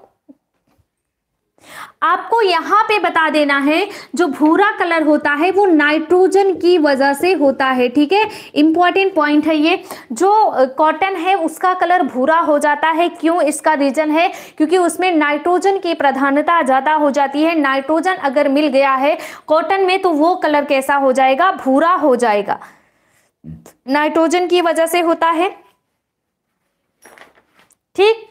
आपको यहाँ पे बता देना है जो भूरा कलर होता है वो नाइट्रोजन की वजह से होता है ठीक है इंपॉर्टेंट पॉइंट है ये जो कॉटन है उसका कलर भूरा हो जाता है क्यों इसका रीजन है क्योंकि उसमें नाइट्रोजन की प्रधानता ज़्यादा हो जाती है नाइट्रोजन अगर मिल गया है कॉटन में तो वो कलर कैसा हो जाएगा भूरा हो जाएगा नाइट्रोजन की वजह से होता है ठीक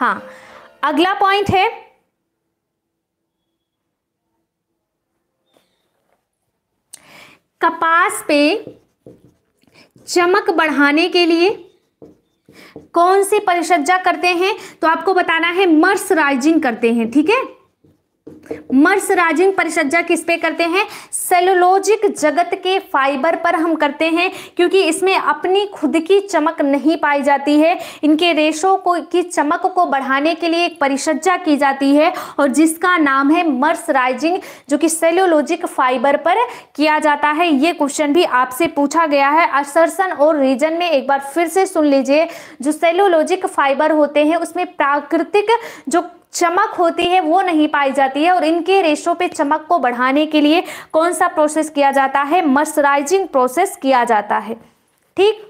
हाँ अगला पॉइंट है कपास पे चमक बढ़ाने के लिए कौन सी परिसज्जा करते हैं तो आपको बताना है मर्सराइजिंग करते हैं ठीक है मर्सराइजिंग परिसज्जा किस पे करते हैं सेलुलोजिक जगत के फाइबर पर हम करते हैं क्योंकि इसमें अपनी खुद की चमक नहीं पाई जाती है इनके रेशों को की चमक को बढ़ाने के लिए एक परिसज्जा की जाती है और जिसका नाम है मर्सराइजिंग जो कि सेलुलोजिक फाइबर पर किया जाता है ये क्वेश्चन भी आपसे पूछा गया है असरसन और रीजन में एक बार फिर से सुन लीजिए जो सेलुलोजिक फाइबर होते हैं उसमें प्राकृतिक जो चमक होती है वो नहीं पाई जाती है और इनके रेशों पे चमक को बढ़ाने के लिए कौन सा प्रोसेस किया जाता है मर्सराइजिंग प्रोसेस किया जाता है ठीक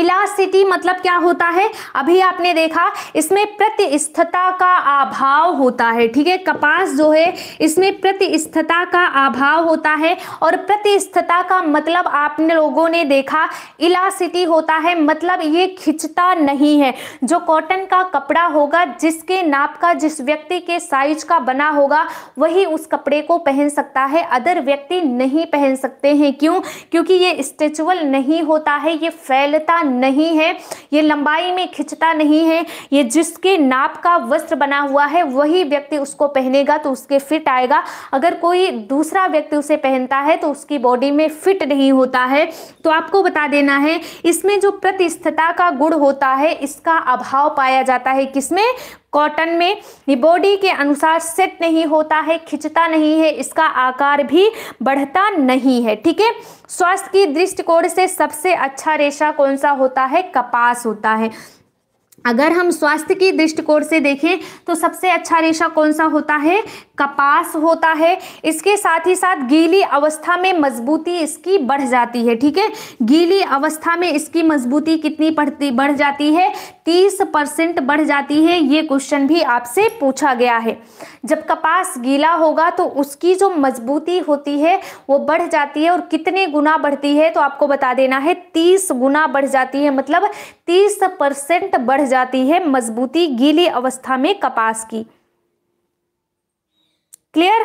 इलास्टिटी मतलब क्या होता है अभी आपने देखा इसमें प्रतिस्थता का अभाव होता है ठीक है कपास जो है इसमें प्रतिस्थता का अभाव होता है और प्रतिस्थता का मतलब आपने लोगों ने देखा इलास्टिटी होता है मतलब ये खिंचता नहीं है जो कॉटन का कपड़ा होगा जिसके नाप का जिस व्यक्ति के साइज का बना होगा वही उस कपड़े को पहन सकता है अदर व्यक्ति नहीं पहन सकते हैं क्यों क्योंकि ये स्ट्रेचुअल नहीं होता है ये फैलता नहीं है ये लंबाई में खिंचता नहीं है ये जिसके नाप का वस्त्र बना हुआ है वही व्यक्ति उसको पहनेगा तो उसके फिट आएगा अगर कोई दूसरा व्यक्ति उसे पहनता है तो उसकी बॉडी में फिट नहीं होता है तो आपको बता देना है इसमें जो प्रतिष्ठता का गुण होता है इसका अभाव पाया जाता है किसमें कॉटन में ये बॉडी के अनुसार सेट नहीं होता है खिंचता नहीं है इसका आकार भी बढ़ता नहीं है ठीक है स्वास्थ्य की दृष्टिकोण से सबसे अच्छा रेशा कौन सा होता है कपास होता है अगर हम स्वास्थ्य की दृष्टिकोण से देखें तो सबसे अच्छा रेशा कौन सा होता है कपास होता है इसके साथ ही साथ गीली अवस्था में मजबूती इसकी बढ़ जाती है ठीक है गीली अवस्था में इसकी मजबूती कितनी बढ़ती बढ़ जाती है तीस परसेंट बढ़ जाती है ये क्वेश्चन भी आपसे पूछा गया है जब कपास गीला होगा तो उसकी जो मजबूती होती है वो बढ़ जाती है और कितने गुना बढ़ती है तो आपको बता देना है तीस गुना बढ़ जाती है मतलब तीस परसेंट बढ़ जाती है मजबूती गीली अवस्था में कपास की क्लियर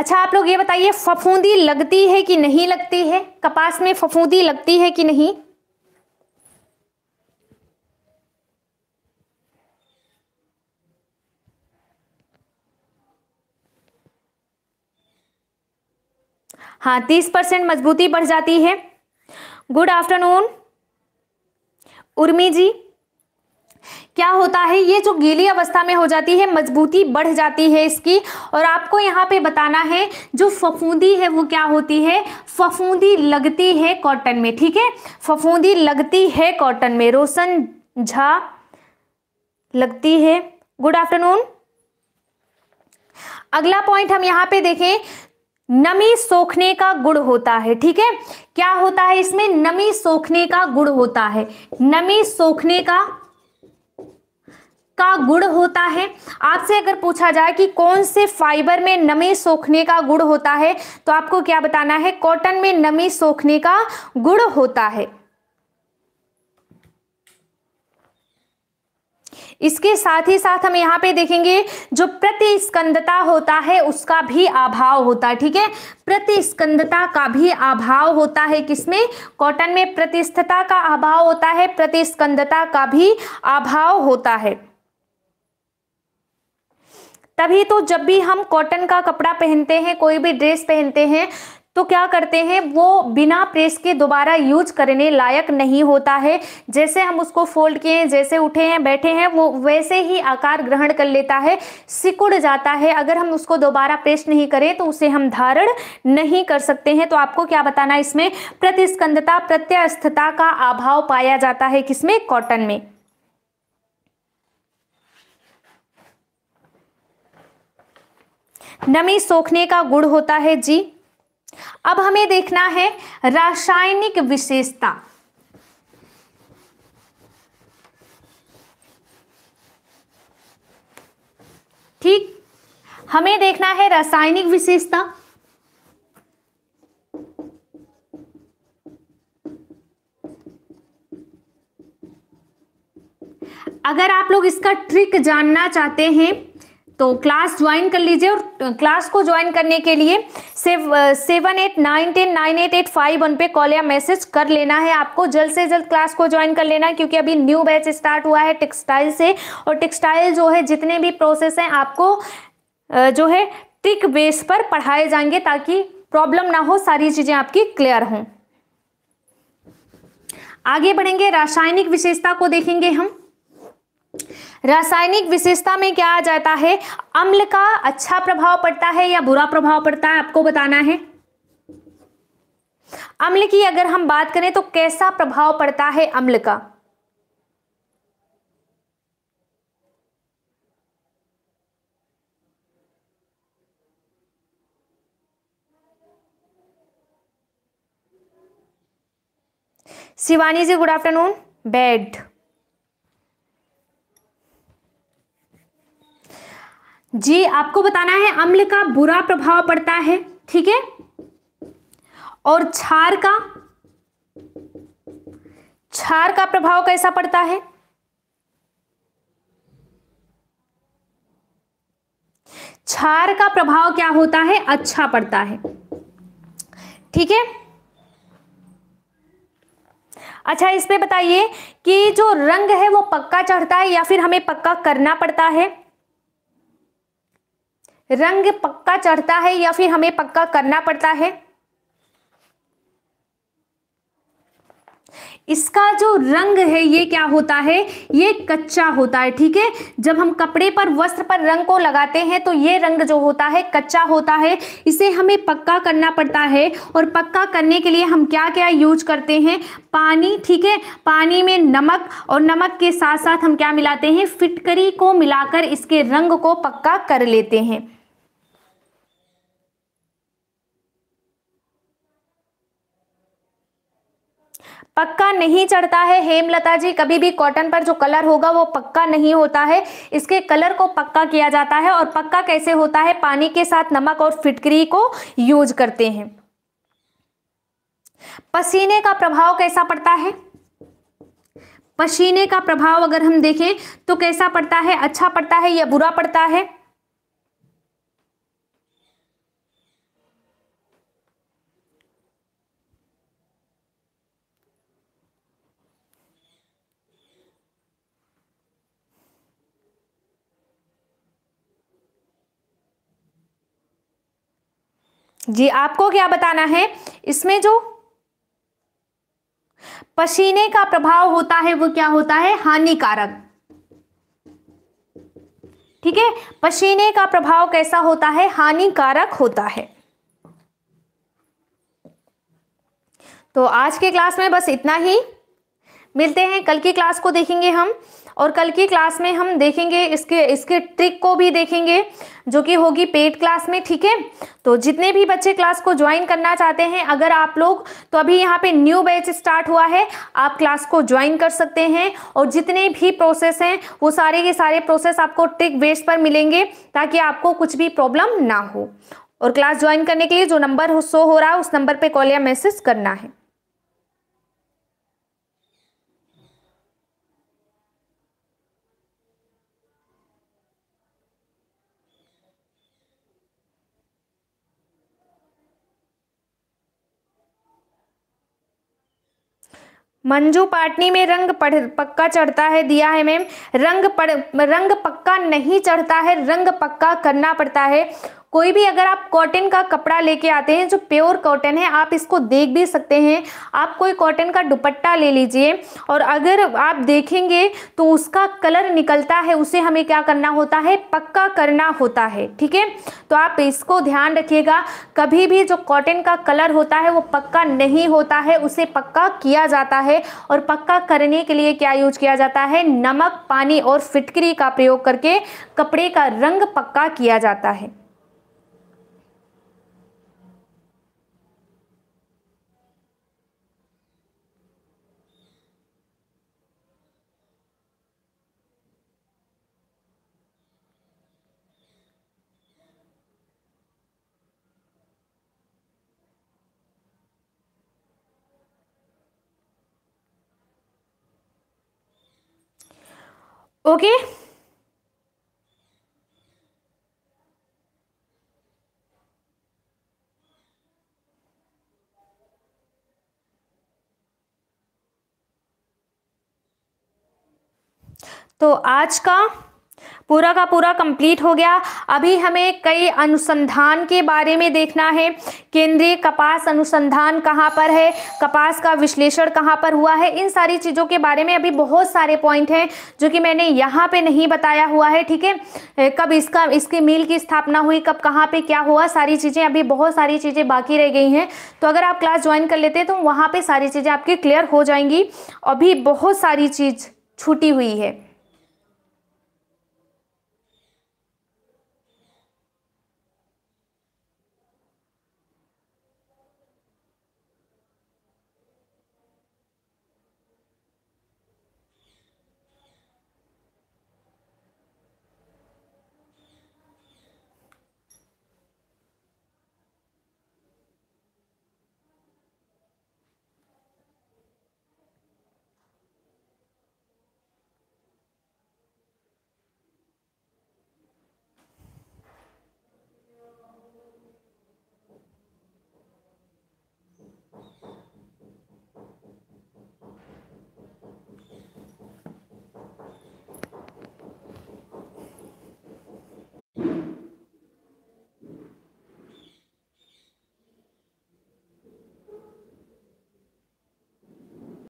अच्छा आप लोग ये बताइए फफूंदी लगती है कि नहीं लगती है कपास में फफूंदी लगती है कि नहीं हाँ तीस परसेंट मजबूती बढ़ जाती है गुड आफ्टरनून उर्मी जी क्या होता है ये जो गीली अवस्था में हो जाती है मजबूती बढ़ जाती है इसकी और आपको यहाँ पे बताना है जो फफूंदी है वो क्या होती है फफूंदी लगती है कॉटन में ठीक है फफूंदी लगती है कॉटन में रोशन झा लगती है गुड आफ्टरनून अगला पॉइंट हम यहाँ पे देखें नमी सोखने का गुण होता है ठीक है क्या होता है इसमें नमी सोखने का गुण होता है नमी सोखने का का गुण होता है आपसे अगर पूछा जाए कि कौन से फाइबर में नमी सोखने का गुण होता है तो आपको क्या बताना है कॉटन में नमी सोखने का गुण होता है इसके साथ ही साथ हम यहाँ पे देखेंगे जो प्रतिस्कंदता होता है उसका भी अभाव होता है ठीक है प्रतिस्कंदता का भी अभाव होता है किसमें कॉटन में प्रतिष्ठता का अभाव होता है प्रतिस्कंदता का भी अभाव होता है तभी तो जब भी हम कॉटन का कपड़ा पहनते हैं कोई भी ड्रेस पहनते हैं तो क्या करते हैं वो बिना प्रेस के दोबारा यूज करने लायक नहीं होता है जैसे हम उसको फोल्ड किए जैसे उठे हैं बैठे हैं वो वैसे ही आकार ग्रहण कर लेता है सिकुड़ जाता है अगर हम उसको दोबारा प्रेस नहीं करें तो उसे हम धारण नहीं कर सकते हैं तो आपको क्या बताना इसमें प्रतिस्कंदता प्रत्यस्थता का अभाव पाया जाता है किसमें कॉटन में नमी सोखने का गुण होता है जी अब हमें देखना है रासायनिक विशेषता ठीक हमें देखना है रासायनिक विशेषता अगर आप लोग इसका ट्रिक जानना चाहते हैं तो क्लास ज्वाइन कर लीजिए और क्लास को ज्वाइन करने के लिए seven eight nine ten nine eight eight five one पे कॉल या मैसेज कर लेना है आपको जल्द से जल्द क्लास को ज्वाइन कर लेना है क्योंकि अभी न्यू बैच स्टार्ट हुआ है टेक्सटाइल से और टेक्सटाइल जो है जितने भी प्रोसेस हैं आपको जो है ट्रिक बेस पर पढ़ाए जाएंगे ताकि प्रॉब्लम ना हो सारी चीज़ें आपकी क्लियर हों आगे बढ़ेंगे रासायनिक विशेषता को देखेंगे हम रासायनिक विशेषता में क्या आ जाता है अम्ल का अच्छा प्रभाव पड़ता है या बुरा प्रभाव पड़ता है आपको बताना है अम्ल की अगर हम बात करें तो कैसा प्रभाव पड़ता है अम्ल का शिवानी जी गुड आफ्टरनून बेड जी आपको बताना है अम्ल का बुरा प्रभाव पड़ता है ठीक है और छार का छार का प्रभाव कैसा पड़ता है छार का प्रभाव क्या होता है अच्छा पड़ता है ठीक है अच्छा इसमें बताइए कि जो रंग है वो पक्का चढ़ता है या फिर हमें पक्का करना पड़ता है रंग पक्का चढ़ता है या फिर हमें पक्का करना पड़ता है इसका जो रंग है ये क्या होता है ये कच्चा होता है ठीक है जब हम कपड़े पर वस्त्र पर रंग को लगाते हैं तो ये रंग जो होता है कच्चा होता है इसे हमें पक्का करना पड़ता है और पक्का करने के लिए हम क्या क्या यूज करते हैं पानी ठीक है पानी में नमक और नमक के साथ साथ हम क्या मिलाते हैं फिटकरी को मिलाकर इसके रंग को पक्का कर लेते हैं पक्का नहीं चढ़ता है हेमलता जी कभी भी कॉटन पर जो कलर होगा वो पक्का नहीं होता है इसके कलर को पक्का किया जाता है और पक्का कैसे होता है पानी के साथ नमक और फिटकरी को यूज करते हैं पसीने का प्रभाव कैसा पड़ता है पसीने का प्रभाव अगर हम देखें तो कैसा पड़ता है अच्छा पड़ता है या बुरा पड़ता है जी आपको क्या बताना है इसमें जो पसीने का प्रभाव होता है वो क्या होता है हानिकारक ठीक है पसीने का प्रभाव कैसा होता है हानिकारक होता है तो आज के क्लास में बस इतना ही मिलते हैं कल की क्लास को देखेंगे हम और कल की क्लास में हम देखेंगे इसके इसके ट्रिक को भी देखेंगे जो कि होगी पेड क्लास में ठीक है तो जितने भी बच्चे क्लास को ज्वाइन करना चाहते हैं अगर आप लोग तो अभी यहाँ पे न्यू बैच स्टार्ट हुआ है आप क्लास को ज्वाइन कर सकते हैं और जितने भी प्रोसेस हैं वो सारे के सारे प्रोसेस आपको ट्रिक बेस पर मिलेंगे ताकि आपको कुछ भी प्रॉब्लम ना हो और क्लास ज्वाइन करने के लिए जो नंबर शो हो रहा है उस नंबर पर कॉल या मैसेज करना है मंजू पाटनी में रंग पढ़ पक्का चढ़ता है दिया है मैम रंग पढ़ रंग पक्का नहीं चढ़ता है रंग पक्का करना पड़ता है कोई भी अगर आप कॉटन का कपड़ा लेके आते हैं जो प्योर कॉटन है आप इसको देख भी सकते हैं आप कोई कॉटन का दुपट्टा ले लीजिए और अगर आप देखेंगे तो उसका कलर निकलता है उसे हमें क्या करना होता है पक्का करना होता है ठीक है तो आप इसको ध्यान रखिएगा कभी भी जो कॉटन का कलर होता है वो पक्का नहीं होता है उसे पक्का किया जाता है और पक्का करने के लिए क्या यूज किया जाता है नमक पानी और फिटकरी का प्रयोग करके कपड़े का रंग पक्का किया जाता है ओके तो आज का पूरा का पूरा कंप्लीट हो गया अभी हमें कई अनुसंधान के बारे में देखना है केंद्रीय कपास अनुसंधान कहाँ पर है कपास का विश्लेषण कहाँ पर हुआ है इन सारी चीज़ों के बारे में अभी बहुत सारे पॉइंट हैं जो कि मैंने यहाँ पे नहीं बताया हुआ है ठीक है कब इसका इसके मील की स्थापना हुई कब कहाँ पर क्या हुआ सारी चीज़ें अभी बहुत सारी चीज़ें बाकी रह गई हैं तो अगर आप क्लास ज्वाइन कर लेते हैं तो वहाँ पर सारी चीज़ें आपकी क्लियर हो जाएंगी अभी बहुत सारी चीज़ छूटी हुई है